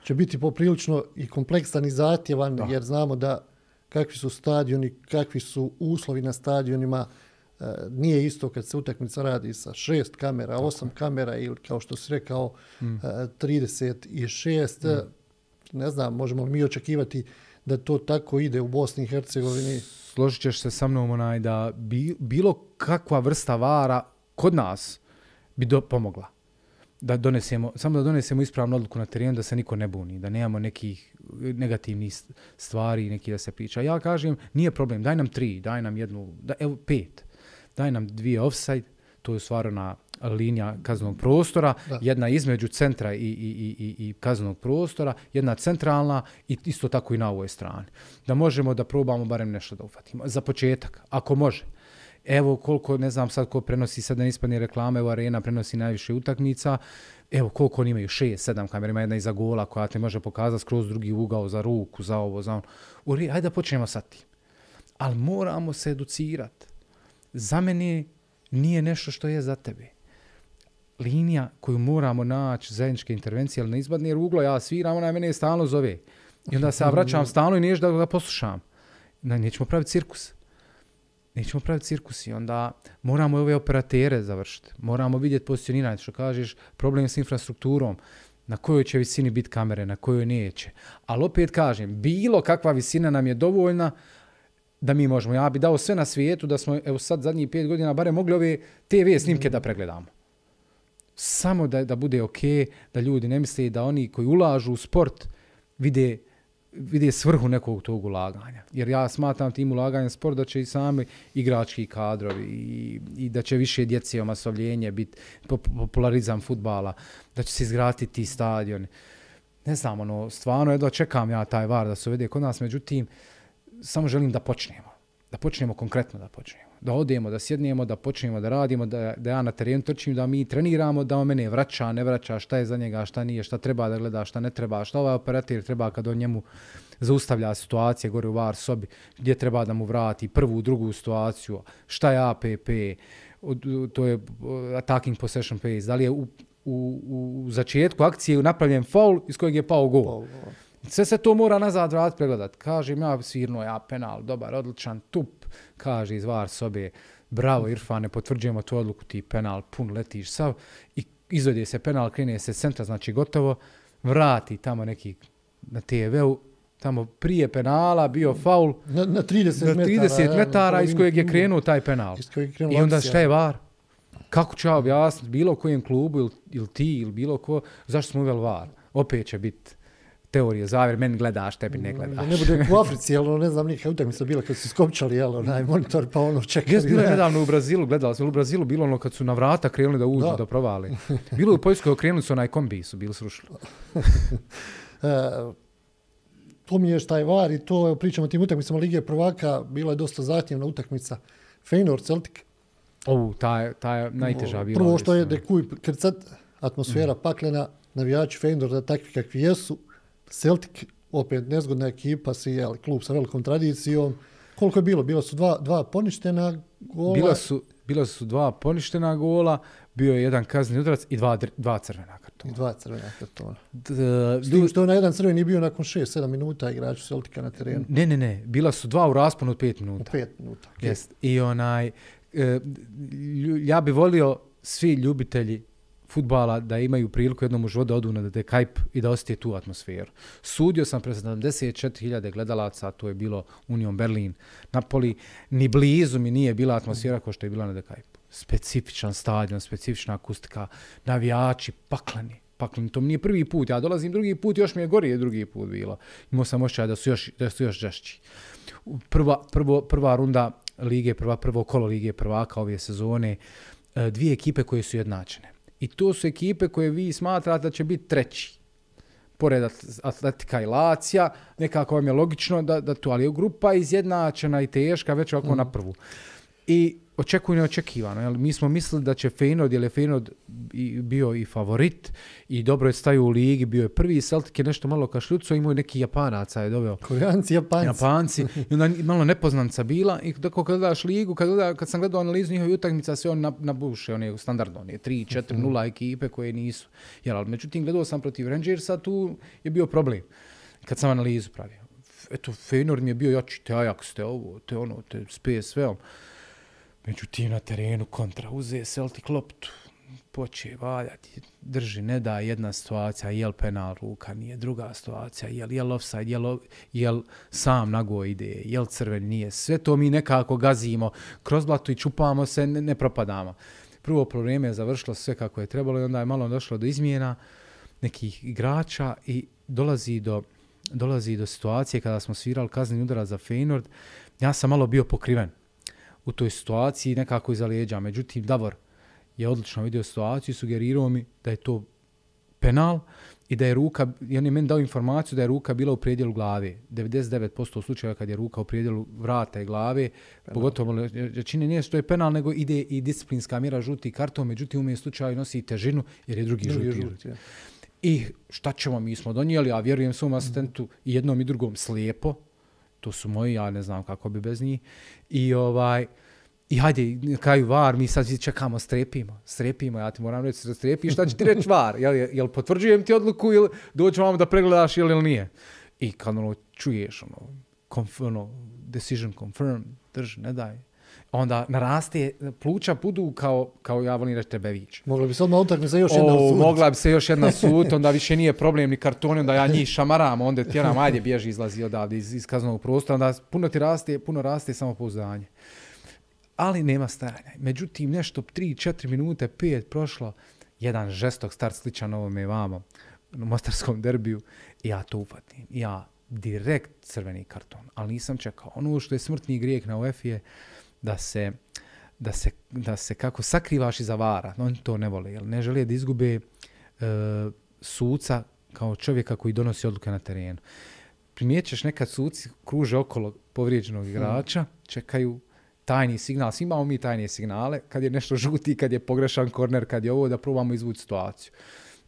S1: će biti poprilično i kompleksan i zahtjevan, jer znamo da kakvi su stadioni, kakvi su uslovi na stadionima, E, nije isto kad se utakmica radi sa šest kamera, Tako. osam kamera ili kao što si rekao, mm. 36, e, mm. E, ne znam, možemo mi očekivati da
S2: to tako ide u Bosni i Hercegovini. Složit ćeš se sa mnom onaj da bi, bilo kakva vrsta vara kod nas bi do, pomogla. Da donesemo, samo da donesemo ispravnu odluku na terenu da se niko ne buni, da nemamo nekih negativnih stvari, neki da se priča. Ja kažem, nije problem, daj nam tri, daj nam jednu, da, evo pet. Uh, daj nam dvije offside, to je stvar na linija kaznog prostora, da. jedna između centra i, i, i, i, i kaznog prostora, jedna centralna i isto tako i na ovoj strani. Da možemo da probamo barem nešto da ufatimo. Za početak, ako može. Evo koliko, ne znam sad ko prenosi, sad ne ispani reklama, evo Arena prenosi najviše utakmica, evo koliko oni imaju, šest, sedam kamer, ima jedna iza gola koja te može pokazati skroz drugi ugao za ruku, za ovo, za ono. Uri, hajde da počnemo sa tim. Ali moramo se educirati za mene nije nešto što je za tebe. Linija koju moramo naći zajedničke intervencije, ali ne izbadne, jer uglo ja sviram, ona mene stalno zove. I onda se ja vraćam stalno i niješ da ga poslušam. Na, nećemo praviti cirkus. Nećemo praviti cirkus i onda moramo ove operatere završiti. Moramo vidjeti pozicioniranje, što kažeš, problem s infrastrukturom na kojoj će visini biti kamere, na kojoj neće. Ali opet kažem, bilo kakva visina nam je dovoljna, da mi možemo. Ja bi dao sve na svijetu da smo evo sad zadnjih 5 godina bare mogli ove TV snimke da pregledamo. Samo da, da bude ok, da ljudi ne misle da oni koji ulažu u sport vide, vide svrhu nekog tog ulaganja. Jer ja smatram tim ulaganjem sport da će i sami igrački kadrovi i, i da će više djece omasovljenje biti popularizam futbala, da će se izgrati ti stadion. Ne znam, ono, stvarno, jedva čekam ja taj var da se uvede kod nas, međutim, samo želim da počnemo. Da počnemo konkretno da počnemo. Da odemo, da sjednemo, da počnemo da radimo, da, da ja na terenu trčim, da mi treniramo, da on mene vraća, ne vraća, šta je za njega, šta nije, šta treba da gleda, šta ne treba, šta ovaj operator treba kad on njemu zaustavlja situacije gore u var sobi, gdje treba da mu vrati prvu, drugu situaciju, šta je APP, to je uh, attacking possession pace, da li je u, u, u začetku akcije napravljen foul iz kojeg je pao gol. Paul. Sve se to mora nazad vrat pregledat. Kažem, ja svirno, ja penal, dobar, odličan, tup, kaže iz var sobe, bravo Irfane, potvrđujemo tu odluku, ti penal, pun letiš, sav, i izvodi se penal, krene se centra, znači gotovo, vrati tamo neki na TV-u, tamo prije penala bio faul na, na 30, na 30 metara, metara ja, iz kojeg je krenuo taj penal. I onda šta je var? Kako ću ja objasniti bilo kojem klubu ili, ili ti ili bilo ko, zašto smo uveli var? Opet će biti teorije zavjer, meni gledaš, tebi ne gledaš. Ne, bude u
S1: Africi, jel, ono, ne znam, nije kao mi se bila kad su skopčali, jel, onaj monitor, pa ono čekali. Jes bilo nedavno u
S2: Brazilu, gledala sam, u Brazilu bilo ono kad su na vrata krenuli da uđu, da, da provali. Bilo je Poljskoj, okrenuli su onaj kombi, su bili srušili.
S1: [laughs] E, to mi je šta je var i to, evo, pričamo o tim utakmicama Lige prvaka, bila je dosta zahtjevna utakmica Feyenoord Celtic.
S2: O, ta je, ta najteža bila. Prvo što
S1: je, da je kuj atmosfera mm. paklena, navijači Feyenoorda takvi kakvi jesu, Celtic, opet nezgodna ekipa, si, jel, klub sa velikom tradicijom. Koliko je bilo? Bila su dva, dva poništena gola? Bila su,
S2: bila su dva poništena gola, bio je jedan kazni udarac i dva, dva crvena kartona. I dva crvena kartona. D, S tim
S1: što je na jedan crveni bio nakon 6-7 minuta igrač Celtica na terenu. Ne, ne, ne.
S2: Bila su dva u rasponu od 5 minuta. U 5 minuta. Okay. Jest. I onaj, e, ja bih volio svi ljubitelji futbala da imaju priliku jednom u životu da odu na The Kajp i da osjeti tu atmosferu. Sudio sam pre 74.000 gledalaca, to je bilo Union Berlin, Napoli, ni blizu mi nije bila atmosfera kao što je bila na The Kajp. Specifičan stadion, specifična akustika, navijači, pakleni. Pakleni, to mi nije prvi put, ja dolazim drugi put, još mi je gorije drugi put bilo. Imao sam ošćaj da su još, da su još žešći. Prva, prvo, prva runda lige, prva, prvo kolo lige prvaka ove sezone, e, dvije ekipe koje su jednačene. I to su ekipe koje vi smatrate da će biti treći. Pored Atletika i Lacija, nekako vam je logično da, da tu, ali je grupa izjednačena i teška već ovako mm. na prvu. I očekuju neočekivano. Jel? Mi smo mislili da će Feyenoord, jer je Feyenoord bio i favorit i dobro je stavio u ligi, bio je prvi i Celtic je nešto malo kašljuco, imao je neki Japanaca je doveo. Koreanci, Japanci. Japanci. I onda malo nepoznanca bila i dok kad gledaš ligu, kad, gleda, kad sam gledao analizu njihove utakmica, sve on nabuše, on je standardno, on je 3-4-0 mm. ekipe koje nisu. Jel? Ali međutim, gledao sam protiv Rangersa, tu je bio problem kad sam analizu pravio. Eto, Feyenoord mi je bio jači, te Ajax, te ovo, te ono, te s PSV-om. Međutim, na terenu kontra uze Celtic loptu, poče valjati, drži, ne da jedna situacija, jel penal ruka, nije druga situacija, jel, jel offside, jel, jel sam nago ide, jel crven nije, sve to mi nekako gazimo kroz blatu i čupamo se, ne, ne propadamo. Prvo probleme je završilo sve kako je trebalo i onda je malo došlo do izmjena nekih igrača i dolazi do, dolazi do situacije kada smo svirali kazni udara za Feyenoord, ja sam malo bio pokriven, u toj situaciji nekako iza lijeđa. Međutim, Davor je odlično vidio situaciju i sugerirao mi da je to penal i da je ruka, i on meni dao informaciju da je ruka bila u predijelu glave. 99% slučajeva kad je ruka u predijelu vrata i glave, penal. pogotovo čine nije što je penal, nego ide i disciplinska mjera žuti karton, međutim u meni slučaju nosi i težinu jer je drugi, drugi žuti. žuti. I šta ćemo, mi smo donijeli, a vjerujem svom asistentu i jednom i drugom slijepo, to su moji, ja ne znam kako bi bez njih. I ovaj, i hajde, kraju var, mi sad čekamo, strepimo, strepimo, ja ti moram reći da strepiš, šta će ti reći var? Jel, jel potvrđujem ti odluku ili doću vam da pregledaš jel ili nije? I kad ono, čuješ, ono, conf, ono, decision confirm, drži, ne daj, Pa onda naraste, pluća budu kao, kao ja volim reći Trebević.
S1: Mogla bi se odmah utakme za još jedna sud. Mogla bi se još jedna sud, onda
S2: više nije problem ni kartoni, onda ja njih šamaram, onda tjeram, ajde bježi izlazi odavde iz, iz kaznog prostora, onda puno ti raste, puno raste samo pouzdanje. Ali nema staranja. Međutim, nešto 3, 4 minute, 5 prošlo, jedan žestok start sličan ovome vamo, u mostarskom derbiju, i ja to upatim. Ja direkt crveni karton, ali nisam čekao. Ono što je smrtni grijek na UEFI je, da se da se, da se kako sakrivaš iza vara. Oni to ne vole, jel? ne želi da izgube e, suca kao čovjeka koji donosi odluke na terenu. Primjećeš nekad suci kruže okolo povrijeđenog hmm. igrača, hmm. čekaju tajni signal, svi imamo mi tajne signale, kad je nešto žuti, kad je pogrešan korner, kad je ovo, da probamo izvući situaciju.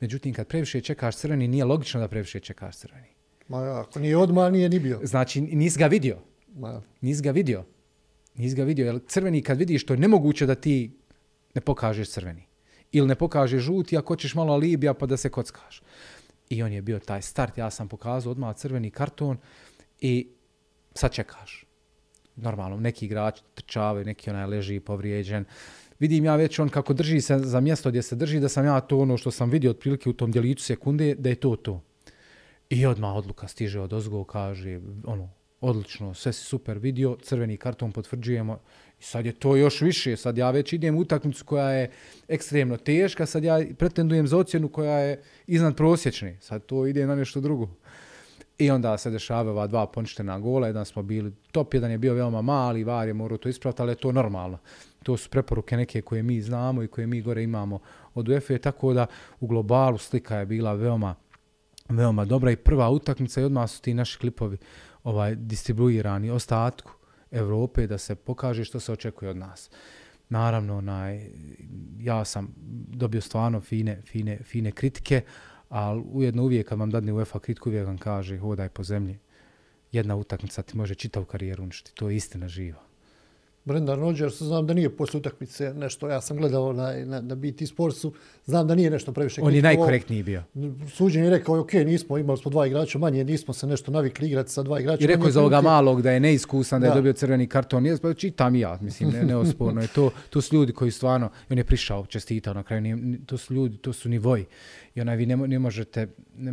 S2: Međutim, kad previše čekaš crveni, nije logično da previše čekaš crveni. Ma ja, ako nije odmah, nije ni bio. Znači, nis ga vidio. Ma ja. Nis ga vidio nisi ga vidio. Jer crveni kad vidiš to je nemoguće da ti ne pokažeš crveni. Ili ne pokažeš žuti ako hoćeš malo alibija pa da se kockaš. I on je bio taj start. Ja sam pokazao odmah crveni karton i sad čekaš. Normalno, neki igrač trčavaju, neki onaj leži povrijeđen. Vidim ja već on kako drži se za mjesto gdje se drži, da sam ja to ono što sam vidio otprilike u tom djeliću sekunde, da je to to. I odmah odluka stiže od ozgo, kaže, ono, odlično, sve si super vidio, crveni karton potvrđujemo. I sad je to još više, sad ja već idem u utakmicu koja je ekstremno teška, sad ja pretendujem za ocjenu koja je iznad prosječni, sad to ide na nešto drugo. I onda se dešava ova dva poništena gola, jedan smo bili top, jedan je bio veoma mali, var je morao to ispraviti, ali to normalno. To su preporuke neke koje mi znamo i koje mi gore imamo od UEFA, tako da u globalu slika je bila veoma, veoma dobra i prva utakmica i odmah su ti naši klipovi ovaj distribuirani ostatku Evrope da se pokaže što se očekuje od nas. Naravno, onaj, ja sam dobio stvarno fine, fine, fine kritike, al ujedno uvijek kad vam dadne UEFA kritiku, uvijek vam kaže hodaj po zemlji, jedna utakmica ti može čitav karijeru uništiti, to je istina živa.
S1: Brendan Rodgers, znam da nije posle utakmice nešto, ja sam gledao na, na, na BT Sportsu, znam da nije nešto previše. On je najkorektniji bio. Suđen je rekao, ok, nismo, imali smo dva igrača manje, nismo se nešto navikli igrati sa dva igrača. I rekao je za ovoga malog da
S2: je neiskusan, da, da je dobio crveni karton, nije pa čitam i ja, mislim, ne, neosporno je to. To su ljudi koji stvarno, on je prišao, čestitao na kraju, to su ljudi, to su nivoji i onaj vi ne, ne možete, ne,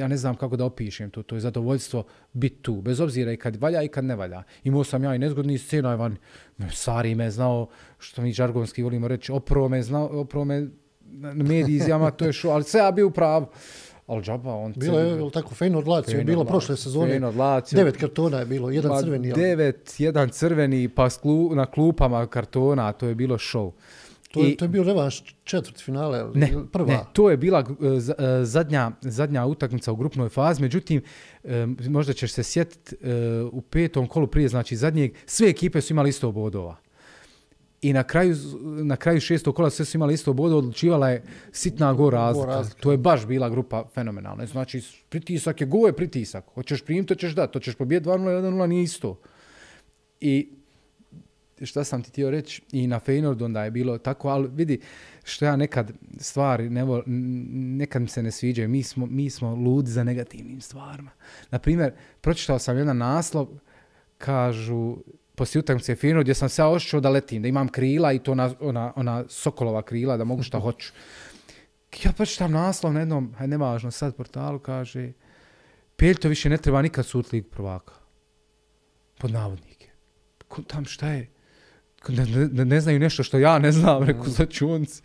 S2: ja ne znam kako da opišem to, to je zadovoljstvo biti tu, bez obzira i kad valja i kad ne valja. Imao sam ja i nezgodni scenu, ovan, Sari me znao, što mi žargonski volimo reći, opro me znao, opro me
S1: na mediji izjama,
S2: to je šo, ali sve ja bi upravo. Al džaba, on... Bilo je, je
S1: tako, fejno od Lacio, je bilo prošle sezone. Fejno od Lacio. Devet kartona je bilo, jedan Ma, pa crveni.
S2: Devet, jedan crveni, pa sklu, na klupama kartona, to je bilo šou. To je, to
S1: je bio revanš četvrt finale, ili ne, prva? Ne,
S2: to je bila eh, eh, zadnja, zadnja utakmica u grupnoj fazi, međutim, eh, možda ćeš se sjetiti, u petom kolu prije, znači zadnjeg, sve ekipe su imali isto bodova. I na kraju, na kraju šestog kola sve su imali isto bodo, odlučivala je sitna go razlika. To je baš bila grupa fenomenalna. Znači, pritisak je, go je pritisak. Hoćeš primiti, to ćeš dati. To ćeš pobijeti 2-0, 1-0, nije isto. I šta sam ti htio reći, i na Feynord onda je bilo tako, ali vidi, što ja nekad stvari, ne vol, nekad mi se ne sviđaju, mi smo, mi smo ludi za negativnim stvarima. Naprimjer, pročitao sam jedan naslov, kažu, poslije utakmice Feynord, gdje sam se ošćao da letim, da imam krila i to ona, ona, ona sokolova krila, da mogu šta [laughs] hoću. Ja pročitam naslov na jednom, hajde nevažno, sad portalu, kaže, Peljto više ne treba nikad sud lig prvaka. Pod navodnike. tam šta je? ne, ne, ne znaju nešto što ja ne znam, mm. reku za čunci.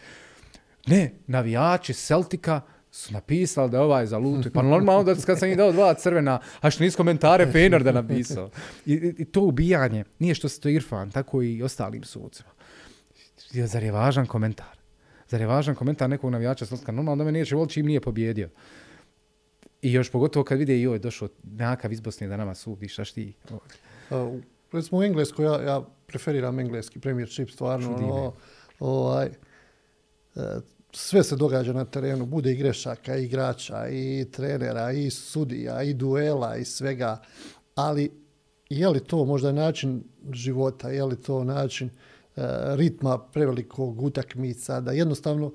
S2: Ne, navijači Celtika su napisali da je ovaj za lutu. Pa normalno da kad sam im dao dva crvena, a što nisu komentare [laughs] Fener da napisao. I, I, to ubijanje nije što se to Irfan, tako i ostalim sucima. Zar je važan komentar? Zar je važan komentar nekog navijača Celtika? Normalno da me neće voli čim nije pobjedio. I još pogotovo kad vide, joj, došao nekakav iz Bosne da nama sudi, šta šti?
S1: Uh, recimo u Engleskoj, ja, ja preferiram engleski premiership stvarno ono, ovaj e, sve se događa na terenu bude i grešaka i igrača i trenera i sudija i duela i svega ali je li to možda način života je li to način e, ritma prevelikog utakmica da jednostavno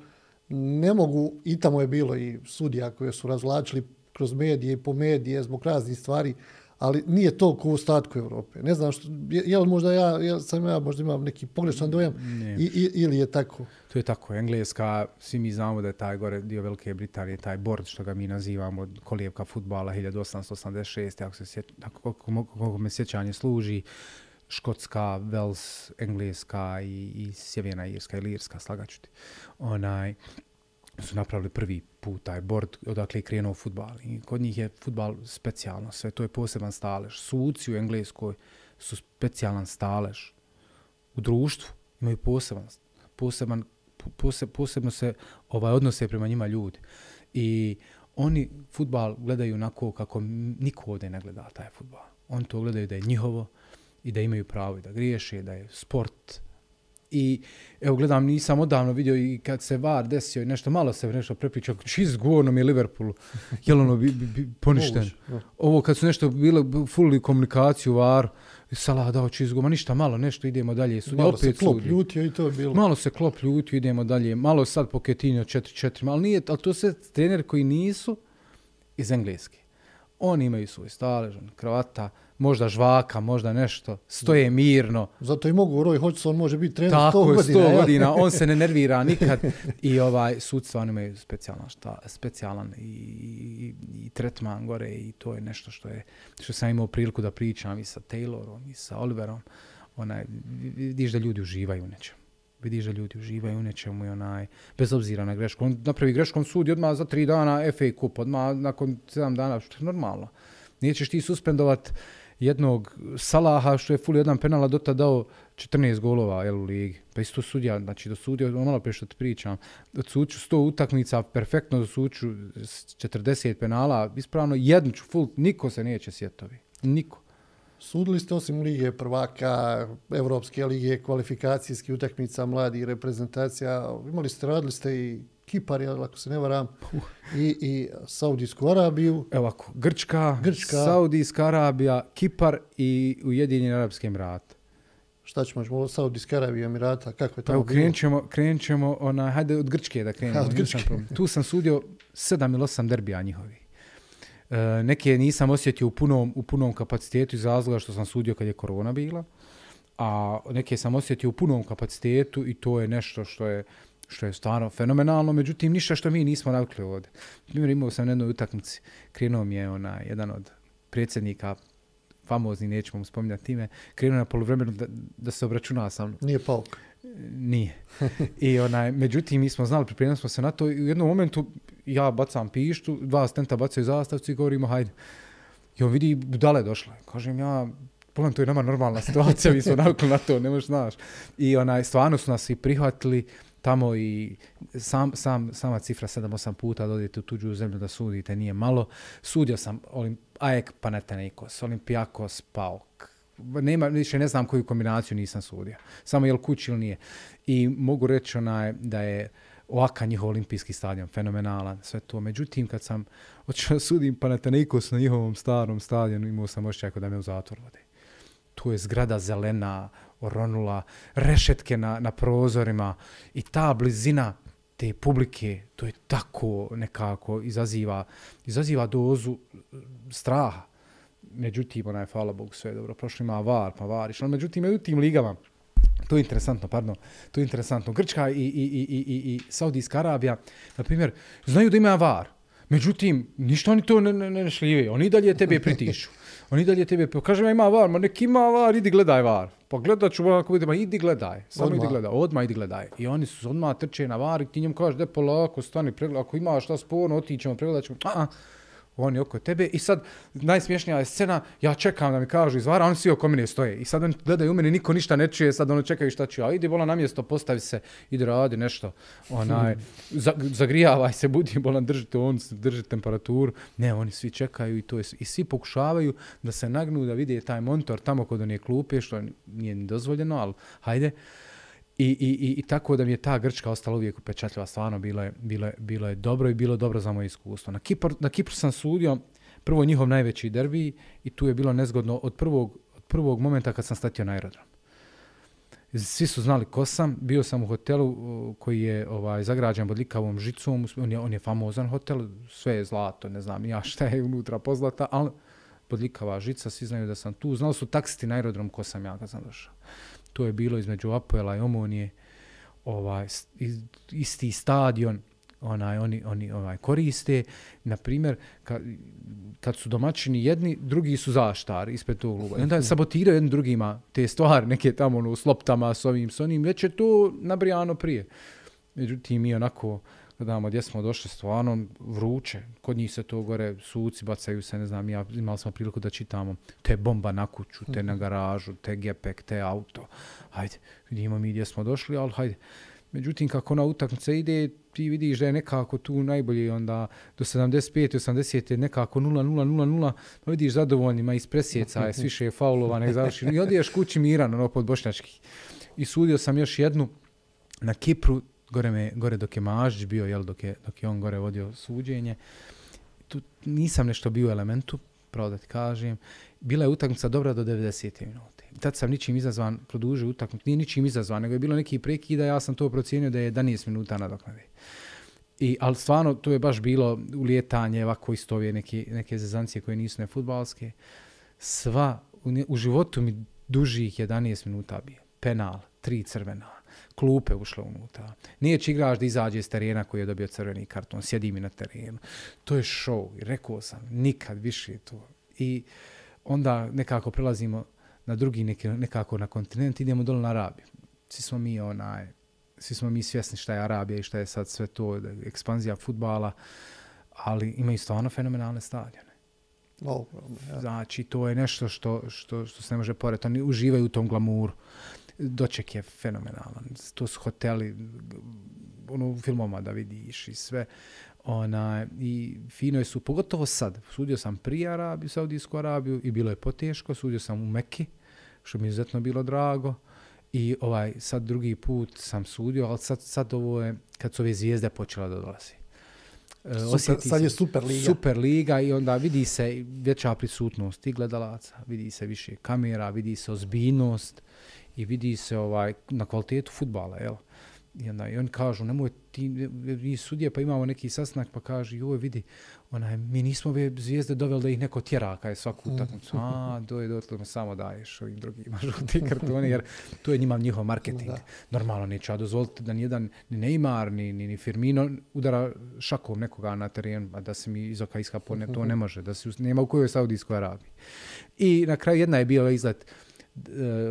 S1: ne mogu i tamo je bilo i sudija koje su razlačili kroz medije i po medije zbog raznih stvari ali nije to toliko u ostatku Evrope. Ne znam što, je, je li možda ja, je li sam ja možda imam neki pogrešan dojam i, i,
S2: ili je tako? To je tako. Engleska, svi mi znamo da je taj gore dio Velike Britanije, taj bord što ga mi nazivamo kolijevka futbala 1886, ako, se sjeća, koliko ako me sjećanje služi, Škotska, Vels, Engleska i, i Sjeverna Irska ili Irska, slagaću ti. Onaj, su napravili prvi put taj bord odakle je krenuo futbal. I kod njih je futbal specijalno sve, to je poseban stalež. Suci u Engleskoj su specijalan stalež u društvu, imaju poseban, poseban, pose, posebno se ovaj odnose prema njima ljudi. I oni futbal gledaju onako kako niko ovdje ne gleda taj futbal. Oni to gledaju da je njihovo i da imaju pravo i da griješe, da je sport I evo gledam, nisam odavno vidio i kad se VAR desio i nešto malo se nešto prepričao, čiz guono mi Liverpoolu, [laughs] je li ono poništen? Ovo kad su nešto bile fulli komunikaciju VAR, Salah dao čiz guono, ništa malo, nešto idemo dalje. Su, malo opet se klop sudi. ljutio i to je bilo. Malo se klop ljutio, idemo dalje. Malo sad po Ketinju 4-4, ali, nije, ali to se trener koji nisu iz Engleske oni imaju svoj stalež, kravata, možda žvaka, možda nešto, stoje mirno.
S1: Zato i mogu, Roy Hodgson može biti trener 100 godina. Tako, 100 godina, godina on se ne
S2: nervira [laughs] nikad i ovaj sudstvo, oni imaju specijalan, šta, specijalan i, i, i, tretman gore i to je nešto što je što sam imao priliku da pričam i sa Taylorom i sa Oliverom. Onaj, vidiš da ljudi uživaju u nečem vidiš da ljudi uživaju u nečemu i onaj, bez obzira na grešku. On napravi grešku, on sudi odmah za tri dana FA kup, odmah nakon sedam dana, što je normalno. Nećeš ti suspendovat jednog Salaha što je ful jedan penala dota dao 14 golova jel, u ligi. Pa isto sudija, znači do sudija, ono malo prije ti pričam, do suću 100 utakmica, perfektno do suću 40 penala, ispravno jednu ću ful, niko se neće sjetovi. Niko
S1: sudili ste osim Lige prvaka, Evropske lige, kvalifikacijski utakmica, mladi reprezentacija, imali ste, radili ste i Kipar, ako se ne varam, i, i Saudijsku Arabiju. Evo ako, Grčka, Grčka,
S2: Saudijska Arabija, Kipar i Ujedinjeni Arabski Emirat. Šta ćemo, ćemo od Saudijske Arabije, Emirata, kako je pa tamo bilo? krenut ćemo, krenut ćemo hajde od Grčke da krenemo. Ha, od Grčke. Tu sam sudio sedam ili osam derbija njihovi e, neke nisam osjetio u punom, u punom kapacitetu iz razloga što sam sudio kad je korona bila, a neke sam osjetio u punom kapacitetu i to je nešto što je što je stvarno fenomenalno, međutim ništa što mi nismo navikli ovdje. Primjer, imao sam na jednoj utakmici, krenuo mi je ona, jedan od predsjednika, famozni, nećemo mu spominjati ime, krenuo na polovremenu da, da se obračuna sa mnom. Nije palk. Nije. I onaj, međutim, mi smo znali, pripremili smo se na to i u jednom momentu ja bacam pištu, dva stenta bacaju zastavci i govorimo, hajde. I on vidi budale došle. Kažem ja, pogledam, to je nama normalna situacija, mi smo navukli na to, ne možeš znaš. I onaj, stvarno su nas i prihvatili tamo i sam, sam, sama cifra 7-8 puta da odete u tuđu zemlju da sudite, nije malo. Sudio sam olim, Ajek Panetanikos, Olimpijakos, Paok. Nema, više ne znam koju kombinaciju nisam sudio. Samo je li kući ili nije. I mogu reći onaj, da je... Uh, Oaka njihov olimpijski stadion, fenomenalan, sve to. Međutim, kad sam odšao [laughs] sudim pa na na njihovom starom stadionu, imao sam ošće da me u zatvor vode. Tu je zgrada zelena, oronula, rešetke na, na prozorima i ta blizina te publike, to je tako nekako izaziva, izaziva dozu eh, straha. Međutim, onaj, hvala Bogu, sve dobro, prošli ima var, pa variš. No, međutim, međutim, ligama, To je interesantno, pardon. To je interesantno. Grčka i, i, i, i, i, i Saudijska Arabija, na primjer, znaju da ima avar. Međutim, ništa oni to ne, ne, ne šljive. Oni dalje tebe pritišu. Oni dalje tebe pritišu. ima var, ma neki ima var, idi gledaj var. Pa gledat ću, ako vidim, idi gledaj. Samo odmah. idi gledaj, odmah idi gledaj. I oni su odmah trče na var i ti njemu kažeš, de polako, stani, pregledaj. Ako ima šta sporno, otićemo, pregledat ćemo. A -a oni oko tebe i sad najsmiješnija je scena, ja čekam da mi kažu izvara, oni svi oko mene stoje i sad oni gledaju u mene, niko ništa ne čuje, sad oni čekaju šta ću, a idi bolan na mjesto, postavi se, idi radi nešto, onaj, [laughs] zagrijavaj se, budi bolan, drži držite on, drži temperaturu, ne, oni svi čekaju i to je, i svi pokušavaju da se nagnu da vide taj monitor tamo kod onije klupe, što nije dozvoljeno, al hajde, I, i, i, I tako da mi je ta Grčka ostala uvijek upečatljiva, stvarno bilo je, bilo, je, bilo je dobro i bilo dobro za moje iskustvo. Na Kipru, na Kipru sam sudio prvo njihov najveći derbi i tu je bilo nezgodno od prvog, od prvog momenta kad sam statio na aerodrom. Svi su znali ko sam, bio sam u hotelu uh, koji je ovaj zagrađen bodlikavom žicom, on je, on je famozan hotel, sve je zlato, ne znam ja šta je unutra pozlata, ali bodlikava žica, svi znaju da sam tu, znali su taksiti na aerodrom ko sam ja kad sam došao to je bilo između Apoela i Omonije, ovaj, isti stadion, onaj oni oni ovaj koriste na primjer ka, kad su domaćini jedni drugi su zaštar ispred tog kluba onda [laughs] sabotiraju jedni drugima te stvari neke tamo ono, sloptama loptama s ovim s onim već je to nabrijano prije međutim i onako gledamo gdje smo došli, stvarno vruće, kod njih se to gore, suci bacaju se, ne znam, ja imali smo priliku da čitamo, te bomba na kuću, te na mhm. garažu, te gepek, te auto, hajde, vidimo mi gdje smo došli, ali hajde. Međutim, kako na utakmica ide, ti vidiš da je nekako tu najbolje onda do 75. 80. nekako 0-0-0-0, no pa vidiš zadovoljnima iz presjeca, je sviše mhm. je faulova, nek završi. I odiješ kući miran, ono, pod Bošnjački. I sudio sam još jednu na Kipru, gore, me, gore dok je Mažić bio, jel, dok, je, dok je on gore vodio suđenje. Tu nisam nešto bio u elementu, pravo da ti kažem. Bila je utakmica dobra do 90. minute. Tad sam ničim izazvan, produžio utakmicu, nije ničim izazvan, nego je bilo neki da ja sam to procijenio da je 11 minuta na doknade. I, ali stvarno, to je baš bilo ulijetanje, ovako isto ove neke, neke zezancije koje nisu ne nefutbalske. Sva, u, u životu mi dužih 11 minuta bio. Penal, tri crvena klupe ušle unutra. Nije čigraš da izađe iz terena koji je dobio crveni karton, sjedi mi na terenu. To je show, rekao sam, nikad više to. I onda nekako prelazimo na drugi neki, nekako na kontinent, idemo dole na Arabiju. Svi smo mi onaj, svi smo mi svjesni šta je Arabija i šta je sad sve to, ekspanzija futbala, ali imaju stvarno fenomenalne stadione. No ja. Znači, to je nešto što, što, što se ne može pored. Oni uživaju u tom glamuru doček je fenomenalan. To su hoteli, ono, u filmama da vidiš i sve. Ona, I fino je su, pogotovo sad, sudio sam prije Arabiju, Saudijsku Arabiju i bilo je poteško, sudio sam u Meki, što mi je izuzetno bilo drago. I ovaj sad drugi put sam sudio, ali sad, sad ovo je kad su ove zvijezde počela da dolazi. E, super, sad je super liga. super liga i onda vidi se veća prisutnost i gledalaca, vidi se više kamera, vidi se ozbiljnost i vidi se ovaj na kvalitetu futbala, jel? I, onda, i oni kažu, nemoj ti, mi sudije pa imamo neki sastanak, pa kaže, joj vidi, onaj, mi nismo ove zvijezde doveli da ih neko tjera, kaj je svaku utakmicu. Mm. A, do je dotle, samo daješ ovim drugima [laughs] žuti kartoni, jer to je njima njihov marketing. Da. Normalno, neće ja dozvoliti da nijedan ni Neymar, ni, ni, ni Firmino udara šakom nekoga na teren, a da se mi iz oka iskapone, to ne [laughs] može, da se nema u kojoj Saudijskoj Arabiji. I na kraju jedna je bila izlet, E,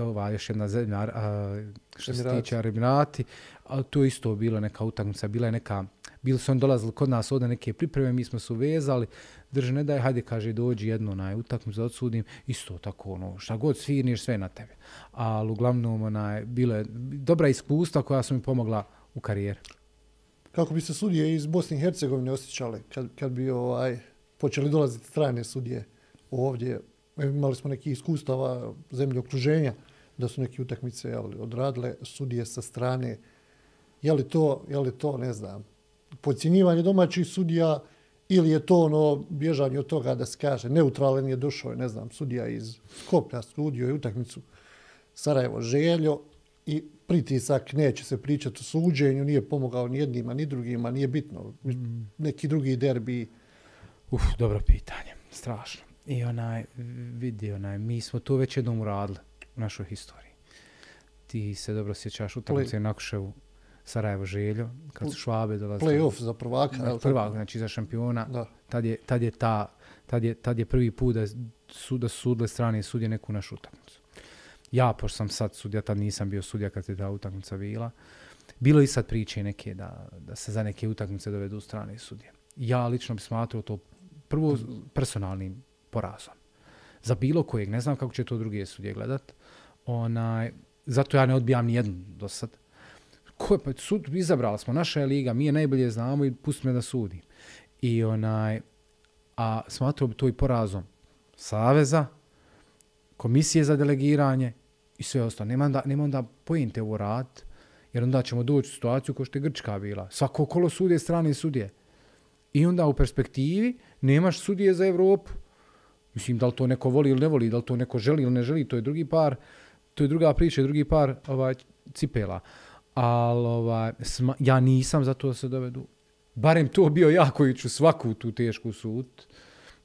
S2: ova još jedna zemlja a, što se tiče Arabinati, a to isto bilo neka utakmica, bila je neka bili su oni dolazili kod nas od neke pripreme, mi smo se uvezali, drže ne daj, hajde kaže dođi jedno na utakmicu, odsudim, isto tako ono, šta god svirniš sve na tebe. Ali uglavnom ona je bilo je dobra iskustva koja su mi pomogla u karijeri. Kako bi se sudije iz Bosne i Hercegovine osjećale kad,
S1: kad bi ovaj počeli dolaziti strane sudije ovdje imali smo neki iskustava zemlje okruženja da su neke utakmice jeli, odradile sudije sa strane. Je li to, je li to, ne znam, pocijenjivanje domaćih sudija ili je to ono bježanje od toga da se kaže neutralen je došao, ne znam, sudija iz Skoplja studio i utakmicu Sarajevo željo i pritisak neće se pričati o suđenju, nije pomogao ni jednima ni drugima, nije bitno, mm. neki drugi derbi.
S2: Uf, dobro pitanje, strašno. I onaj, vidi onaj, mi smo tu već jednom uradili u našoj historiji. Ti se dobro sjećaš u takvom cijelu nakuševu Sarajevo željo, kad su švabe dolazili. Playoff za prvaka. Na, prvak, znači za šampiona. Tad je, tad je ta tad je, tad je prvi put da su da sudle strane sudje neku našu utakmicu. Ja pošto sam sad sudija, tad nisam bio sudija kad je ta utakmica bila. Bilo i sad priče neke da, da se za neke utakmice dovedu strane sudje. Ja lično bih smatrao to prvo mhm. personalnim porazom. Za bilo kojeg, ne znam kako će to druge sudje gledat, onaj, zato ja ne odbijam ni jednu do sad. Ko je, pa sud, izabrali smo, naša je liga, mi je najbolje znamo i pusti me da sudim. I onaj, a smatrao bi to i porazom Saveza, komisije za delegiranje i sve ostalo. Nema onda, nema onda pojente u rad, jer onda ćemo doći u situaciju kao što je Grčka bila. Svako kolo sudje, strane sudje. I onda u perspektivi nemaš sudije za Evropu, Mislim, da li to neko voli ili ne voli, da li to neko želi ili ne želi, to je drugi par, to je druga priča, drugi par ovaj, cipela. Ali ovaj, ja nisam za to da se dovedu. Barem to bio ja koji ću svaku tu tešku sud.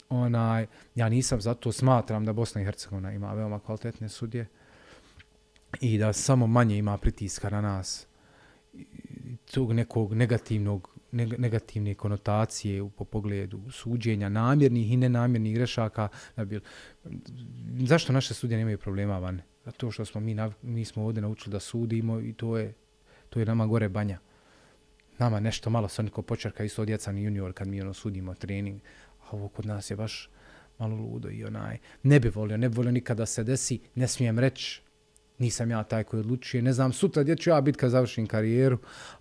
S2: Onaj, ja nisam za to, smatram da Bosna i Hercegovina ima veoma kvalitetne sudje i da samo manje ima pritiska na nas tog nekog negativnog negativne konotacije u po pogledu suđenja, namjernih i nenamjernih grešaka. Da bi, zašto naše sudije nemaju problema van? Zato što smo mi, nav, mi smo ovdje naučili da sudimo i to je, to je nama gore banja. Nama nešto malo se onko počerka isto djeca ni junior kad mi ono sudimo trening. A ovo kod nas je baš malo ludo i onaj. Ne bi volio, ne bi volio nikada se desi, ne smijem reći nisam ja taj koji odlučuje, ne znam, sutra gdje ću ja biti kad završim karijeru,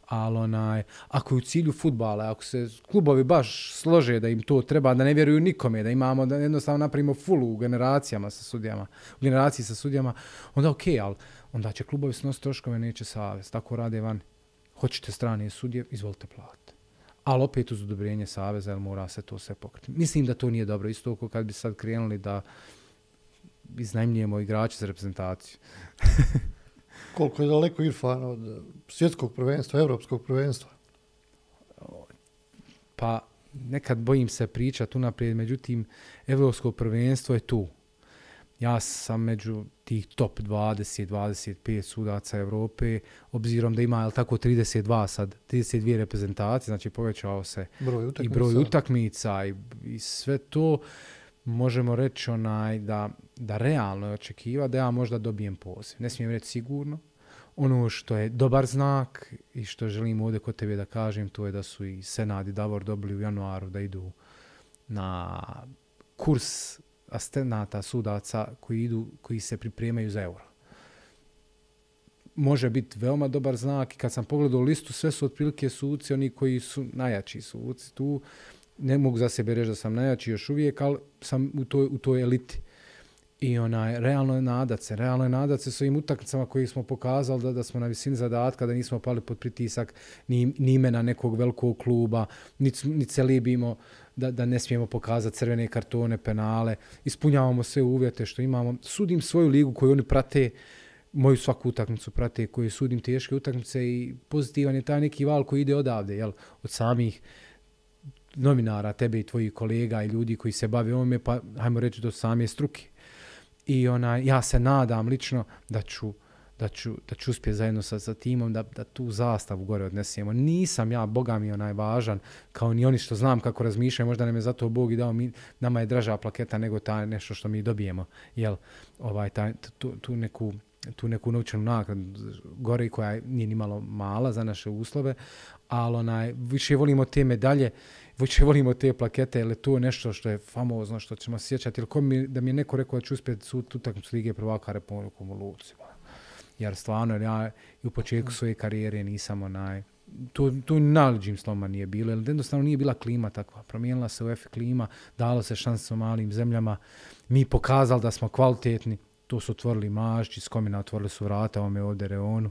S2: ali onaj, ako je u cilju futbala, ako se klubovi baš slože da im to treba, da ne vjeruju nikome, da imamo, da jednostavno napravimo fullu u generacijama sa sudjama, u generaciji sa sudjama, onda okej, okay, ali onda će klubovi s snositi troškove, neće savez, tako rade van. Hoćete strane sudje, izvolite plat ali opet uz odobrenje Saveza, jer mora se to sve pokriti. Mislim da to nije dobro, isto kad bi sad krenuli da, iznajmljujemo igrače za reprezentaciju. [laughs] Koliko je daleko Irfan od eh, svjetskog prvenstva, evropskog prvenstva? Pa, nekad bojim se priča tu naprijed, međutim, evropsko prvenstvo je tu. Ja sam među tih top 20-25 sudaca Evrope, obzirom da ima jel tako 32 sad, 32 reprezentacije, znači povećao se broj i broj utakmica i, i sve to. Možemo reći onaj da da realno je očekiva da ja možda dobijem poziv. Ne smijem reći sigurno. Ono što je dobar znak i što želim ovdje kod tebe da kažem, to je da su i Senad i Davor dobili u januaru da idu na kurs astenata sudaca koji, idu, koji se pripremaju za euro. Može biti veoma dobar znak i kad sam pogledao listu, sve su otprilike suci, oni koji su najjači suci tu. Ne mogu za sebe reći da sam najjači još uvijek, ali sam u toj, u toj eliti. I onaj, realno je nadat se, realno je nadat se s ovim utakmicama koji smo pokazali da, da smo na visini zadatka, da nismo pali pod pritisak ni, ni imena nekog velikog kluba, ni, ni celibimo da, da ne smijemo pokazati crvene kartone, penale, ispunjavamo sve uvjete što imamo. Sudim svoju ligu koju oni prate, moju svaku utakmicu prate, koji sudim teške utakmice i pozitivan je taj neki val koji ide odavde, jel, od samih nominara, tebe i tvojih kolega i ljudi koji se bave ovome, pa ajmo reći do same struke i ona ja se nadam lično da ću da ću da ću uspjeti zajedno sa sa timom da da tu zastavu gore odnesemo. Nisam ja bogami onaj važan kao ni oni što znam kako razmišljaju, možda nam je zato Bog i dao mi nama je draža plaketa nego ta nešto što mi dobijemo. Jel ovaj ta, tu, tu neku tu neku novčanu nagradu gore koja nije ni malo mala za naše uslove, ali onaj, više volimo te medalje uh, više [laughs] volimo te plakete, ili to je nešto što je famozno, što ćemo sjećati, ili mi, da mi je neko rekao da ću uspjeti su utakmicu Lige prvaka Republikom u Luci. Jer stvarno, ja i u početku svoje karijere nisam onaj, tu, tu naliđim sloma nije bilo, jer jednostavno nije bila klima takva. Promijenila se u EFE klima, dalo se šansu malim zemljama, mi pokazali da smo kvalitetni, tu su otvorili mažić, iz komina otvorili su vrata, ovome ovdje reonu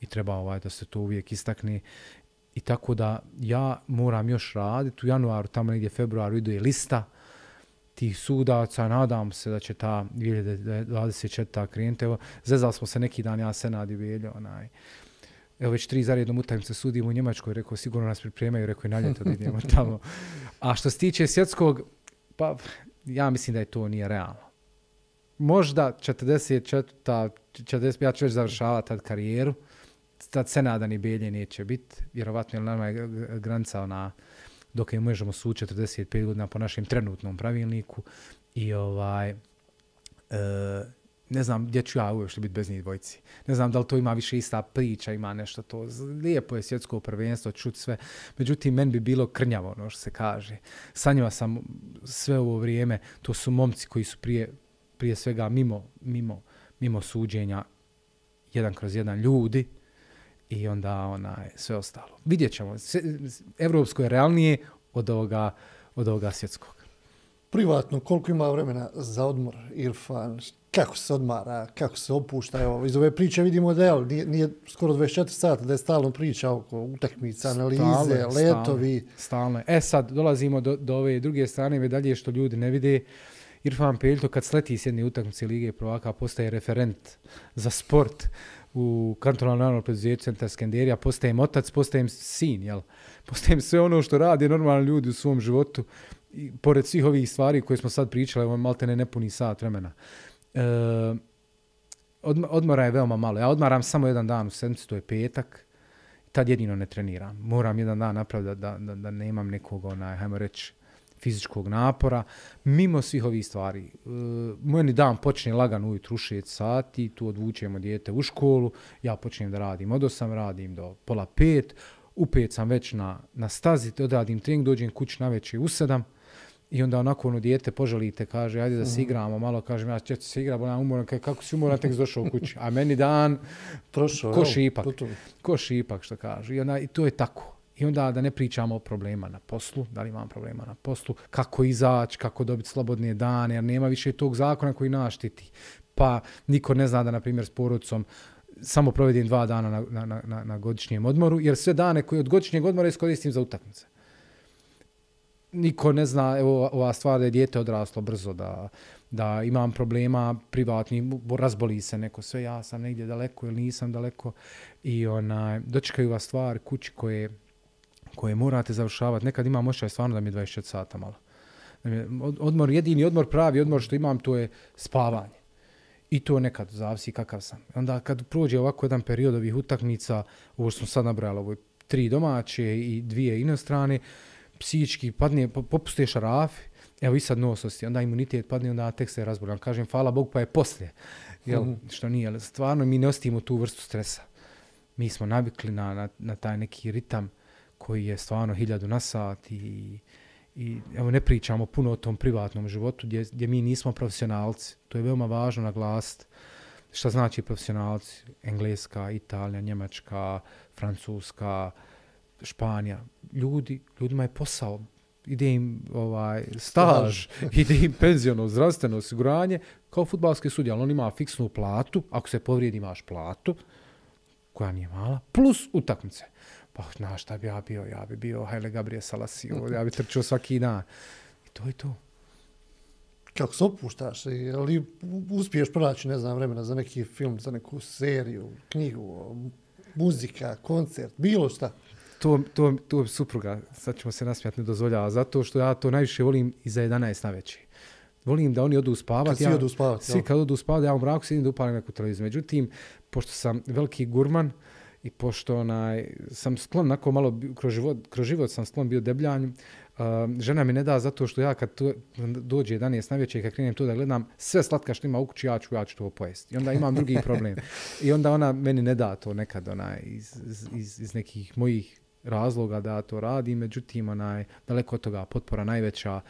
S2: i treba ovaj da se to uvijek istakne. I tako da ja moram još raditi u januaru, tamo negdje februaru je lista tih sudaca, nadam se da će ta 2024. krenuti. Evo, zezali smo se neki dan, ja se nadi velje, onaj. Evo već tri zarijednom se sudim u Njemačkoj, rekao sigurno nas pripremaju, rekao i na ljeto da idemo [laughs] tamo. A što se tiče svjetskog, pa ja mislim da je to nije realno. Možda 44. 45. ja ću već završavati tad karijeru ta cena da ni belje neće biti, vjerovatno je nama granca granica ona, dok je možemo su 45 godina po našem trenutnom pravilniku i ovaj, e, ne znam gdje ću ja uopšte biti bez njih dvojci. Ne znam da li to ima više ista priča, ima nešto to. Lijepo je svjetsko prvenstvo, čut sve. Međutim, meni bi bilo krnjavo, ono što se kaže. Sa sam sve ovo vrijeme, to su momci koji su prije, prije svega mimo, mimo, mimo suđenja, jedan kroz jedan ljudi, i onda onaj, sve ostalo. Vidjet ćemo, evropsko je realnije od ovoga, od ovoga svjetskog.
S1: Privatno, koliko ima vremena za odmor, Irfan, kako se odmara, kako se opušta, evo, iz ove priče vidimo da je, nije, nije skoro 24 sata, da je stalno
S2: priča oko
S1: utakmica,
S2: analize, stalne, letovi. Stalno, E sad, dolazimo do, do ove druge strane, medalje što ljudi ne vide, Irfan Peljto kad sleti s jedne utakmice Lige provaka, postaje referent za sport, u kantonalnoj javnoj preduzeću Centra Skenderija, postajem otac, postajem sin, jel? [laughs] Postajem sve ono što radi normalni ljudi u svom životu, I pored svih ovih stvari koje smo sad pričali, ovo je malte ne nepuni sat vremena. E, odmora je veoma malo. Ja odmaram samo jedan dan u sedmicu, to je petak, tad jedino ne treniram. Moram jedan dan napraviti da, da, da, da nemam nekog, onaj, hajmo reći, fizičkog napora, mimo svih ovih stvari. E, Mojeni dan počne lagano ujutru u 6 sati, tu odvučujemo dijete u školu, ja počnem da radim od 8, radim do pola pet, u 5 sam već na, na stazi, odradim trening, dođem kući na večer u 7, I onda onako ono dijete poželite, kaže, ajde da se mhm. igramo malo, kaže, ja ću se igra, bolam umoran, kaže, kako si umoran, tek došao u kući. A meni dan, Prošlo, ko šipak, ko šipak, što kaže. I, ona, I to je tako. I onda da ne pričamo o problema na poslu, da li imamo problema na poslu, kako izaći, kako dobiti slobodne dane, jer nema više tog zakona koji naštiti. Pa niko ne zna da, na primjer, s porodicom samo provedim dva dana na, na, na, na godišnjem odmoru, jer sve dane koje od godišnjeg odmora iskoristim za utakmice. Niko ne zna, evo, ova stvar da je djete odraslo brzo, da, da imam problema privatni, razboli se neko, sve ja sam negdje daleko ili nisam daleko i onaj, dočekaju vas stvari kući koje koje morate završavati. Nekad imam ošćaj stvarno da mi je 24 sata malo. Odmor, jedini odmor pravi, odmor što imam to je spavanje. I to nekad zavisi kakav sam. Onda kad prođe ovako jedan period ovih utakmica, ovo što sam sad nabrali, ovo tri domaće i dvije inostrane, psihički padne, popuste šarafi, evo i sad nososti, onda imunitet padne, onda tek se razburam. Kažem, hvala Bog, pa je poslije. Jel, mhm. što nije, stvarno mi ne ostimo tu vrstu stresa. Mi smo navikli na, na, na taj neki ritam, koji je stvarno hiljadu na sat i, i evo ne pričamo puno o tom privatnom životu gdje, gdje mi nismo profesionalci. To je veoma važno naglasiti šta znači profesionalci. Engleska, Italija, Njemačka, Francuska, Španija. Ljudi, ljudima je posao. Ide im ovaj, staž, ide im penzijono, zdravstveno osiguranje. Kao futbalski sudi, on ima fiksnu platu. Ako se povrijedi, imaš platu koja nije mala, plus utakmice pa ah, znaš šta bi ja bio, ja bi bio Haile Gabriel Salasio, ja bi trčao svaki dan. I to je to. Kako se opuštaš, ali uspiješ pronaći,
S1: ne znam, vremena za neki film, za neku seriju, knjigu, muzika, koncert,
S2: bilo šta? To, to, to je supruga, sad ćemo se nasmijati, ne dozvoljava, zato što ja to najviše volim i za 11 na veći. Volim da oni odu spavati. Kad svi ja, odu spavati. Svi kad odu spavati, ja u mraku sedim da upalim neku televiziju. Međutim, pošto sam veliki gurman, uh, i pošto onaj, sam sklon nako malo kroz život, kroz život sam sklon bio debljanju, Uh, žena mi ne da zato što ja kad to, dođe 11 na večer i kad krenem tu da gledam sve slatka što ima u kući, ja ću, ja ću to pojesti. I onda imam drugi [laughs] problem. I onda ona meni ne da to nekad onaj, iz, iz, iz nekih mojih razloga da to radi. Međutim, onaj, daleko od toga potpora najveća uh,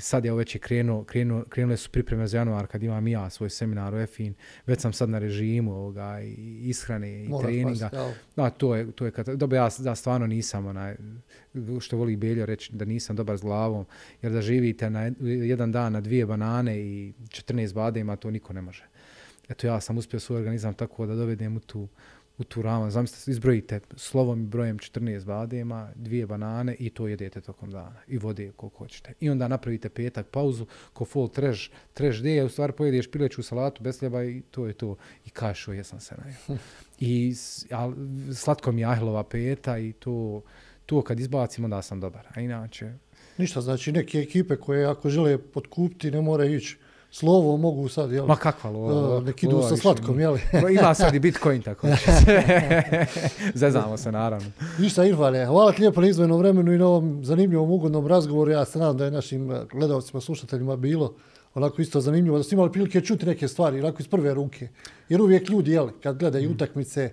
S2: sad je već je krenuo, krenuo, krenule su pripreme za januar kad imam ja svoj seminar u EFIN, već sam sad na režimu ovoga, i ishrane i Morat treninga. Da, no, to je, to je kad, dobro, ja, ja stvarno nisam onaj, što voli Beljo reći da nisam dobar s glavom, jer da živite na jedan dan na dvije banane i 14 badema, to niko ne može. Eto, ja sam uspio svoj organizam tako da dovedem u tu, uturavam, znam Zamislite, izbrojite slovom i brojem 14 badema, dvije banane i to jedete tokom dana i vode koliko hoćete. I onda napravite petak pauzu, ko full trash, trash day, u stvari pojedeš pileću salatu bez sljeba i to je to. I kašu, jesam se na I al, slatko mi ahilova peta i to, to kad izbacim, onda sam dobar. A inače... Ništa, znači
S1: neke ekipe koje ako žele potkupti ne mora ići slovo mogu sad, jel? Ma kakva lova? Neki idu sa slatkom, jel? [laughs] Ima sad i Bitcoin tako. [laughs] Zezamo se, naravno. Ništa, Irvane, hvala ti lijepo na izvojenom vremenu i na ovom zanimljivom, ugodnom razgovoru. Ja se nadam da je našim eh, gledalcima, slušateljima bilo onako isto zanimljivo, da ste imali prilike čuti neke stvari, onako iz prve ruke. Jer uvijek ljudi, jel, kad gledaju mm. utakmice,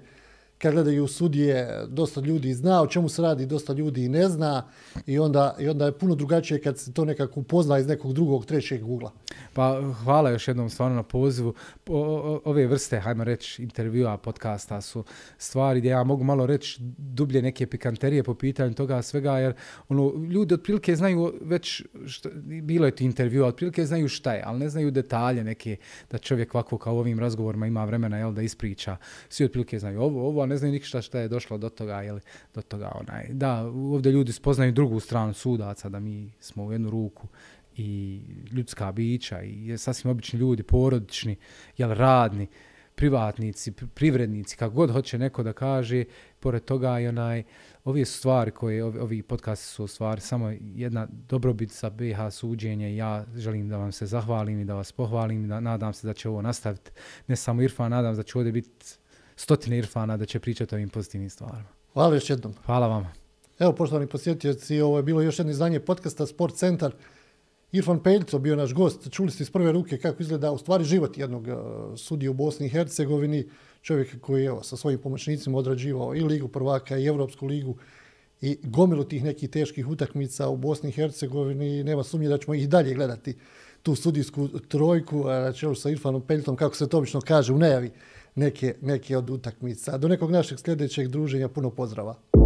S1: kad gledaju sudije, dosta ljudi zna o čemu se radi, dosta ljudi ne zna i onda, i onda je puno drugačije kad se
S2: to nekako upozna iz nekog drugog, trećeg ugla. Pa hvala još jednom stvarno na pozivu. O, ove vrste, hajmo reći, intervjua, podcasta su stvari gdje ja mogu malo reći dublje neke pikanterije po pitanju toga svega, jer ono, ljudi otprilike znaju već, što, bilo je ti intervjua, otprilike znaju šta je, ali ne znaju detalje neke da čovjek ovako kao ovim razgovorima ima vremena jel, da ispriča. Svi otprilike znaju ovo, ovo, ne znaju nikšta šta je došlo do toga, jeli, do toga onaj. Da, ovdje ljudi spoznaju drugu stranu sudaca, da mi smo u jednu ruku i ljudska bića i sasvim obični ljudi, porodični, jel, radni, privatnici, privrednici, kako god hoće neko da kaže, pored toga i onaj, ove su stvari koje, ovi, ovi podcasti su stvari, samo jedna dobrobit sa BH suđenje, ja želim da vam se zahvalim i da vas pohvalim, da, nadam se da će ovo nastaviti, ne samo Irfan, nadam se da će ovdje biti stotine irfana da će pričati o ovim pozitivnim stvarima. Hvala još jednom. Hvala vama.
S1: Evo, poštovani posjetioci, ovo je bilo još jedno izdanje podcasta Sport Centar. Irfan Peljco bio naš gost. Čuli ste iz prve ruke kako izgleda u stvari život jednog eh, sudija u Bosni i Hercegovini. Čovjek koji je sa svojim pomoćnicima odrađivao i Ligu prvaka i Evropsku ligu i gomilu tih nekih teških utakmica u Bosni i Hercegovini. Nema sumnje da ćemo ih dalje gledati tu sudijsku trojku a čelu sa Irfanom Peljtom, kako se to obično kaže u najavi neke, neke od utakmica. Do nekog našeg sljedećeg druženja puno pozdrava.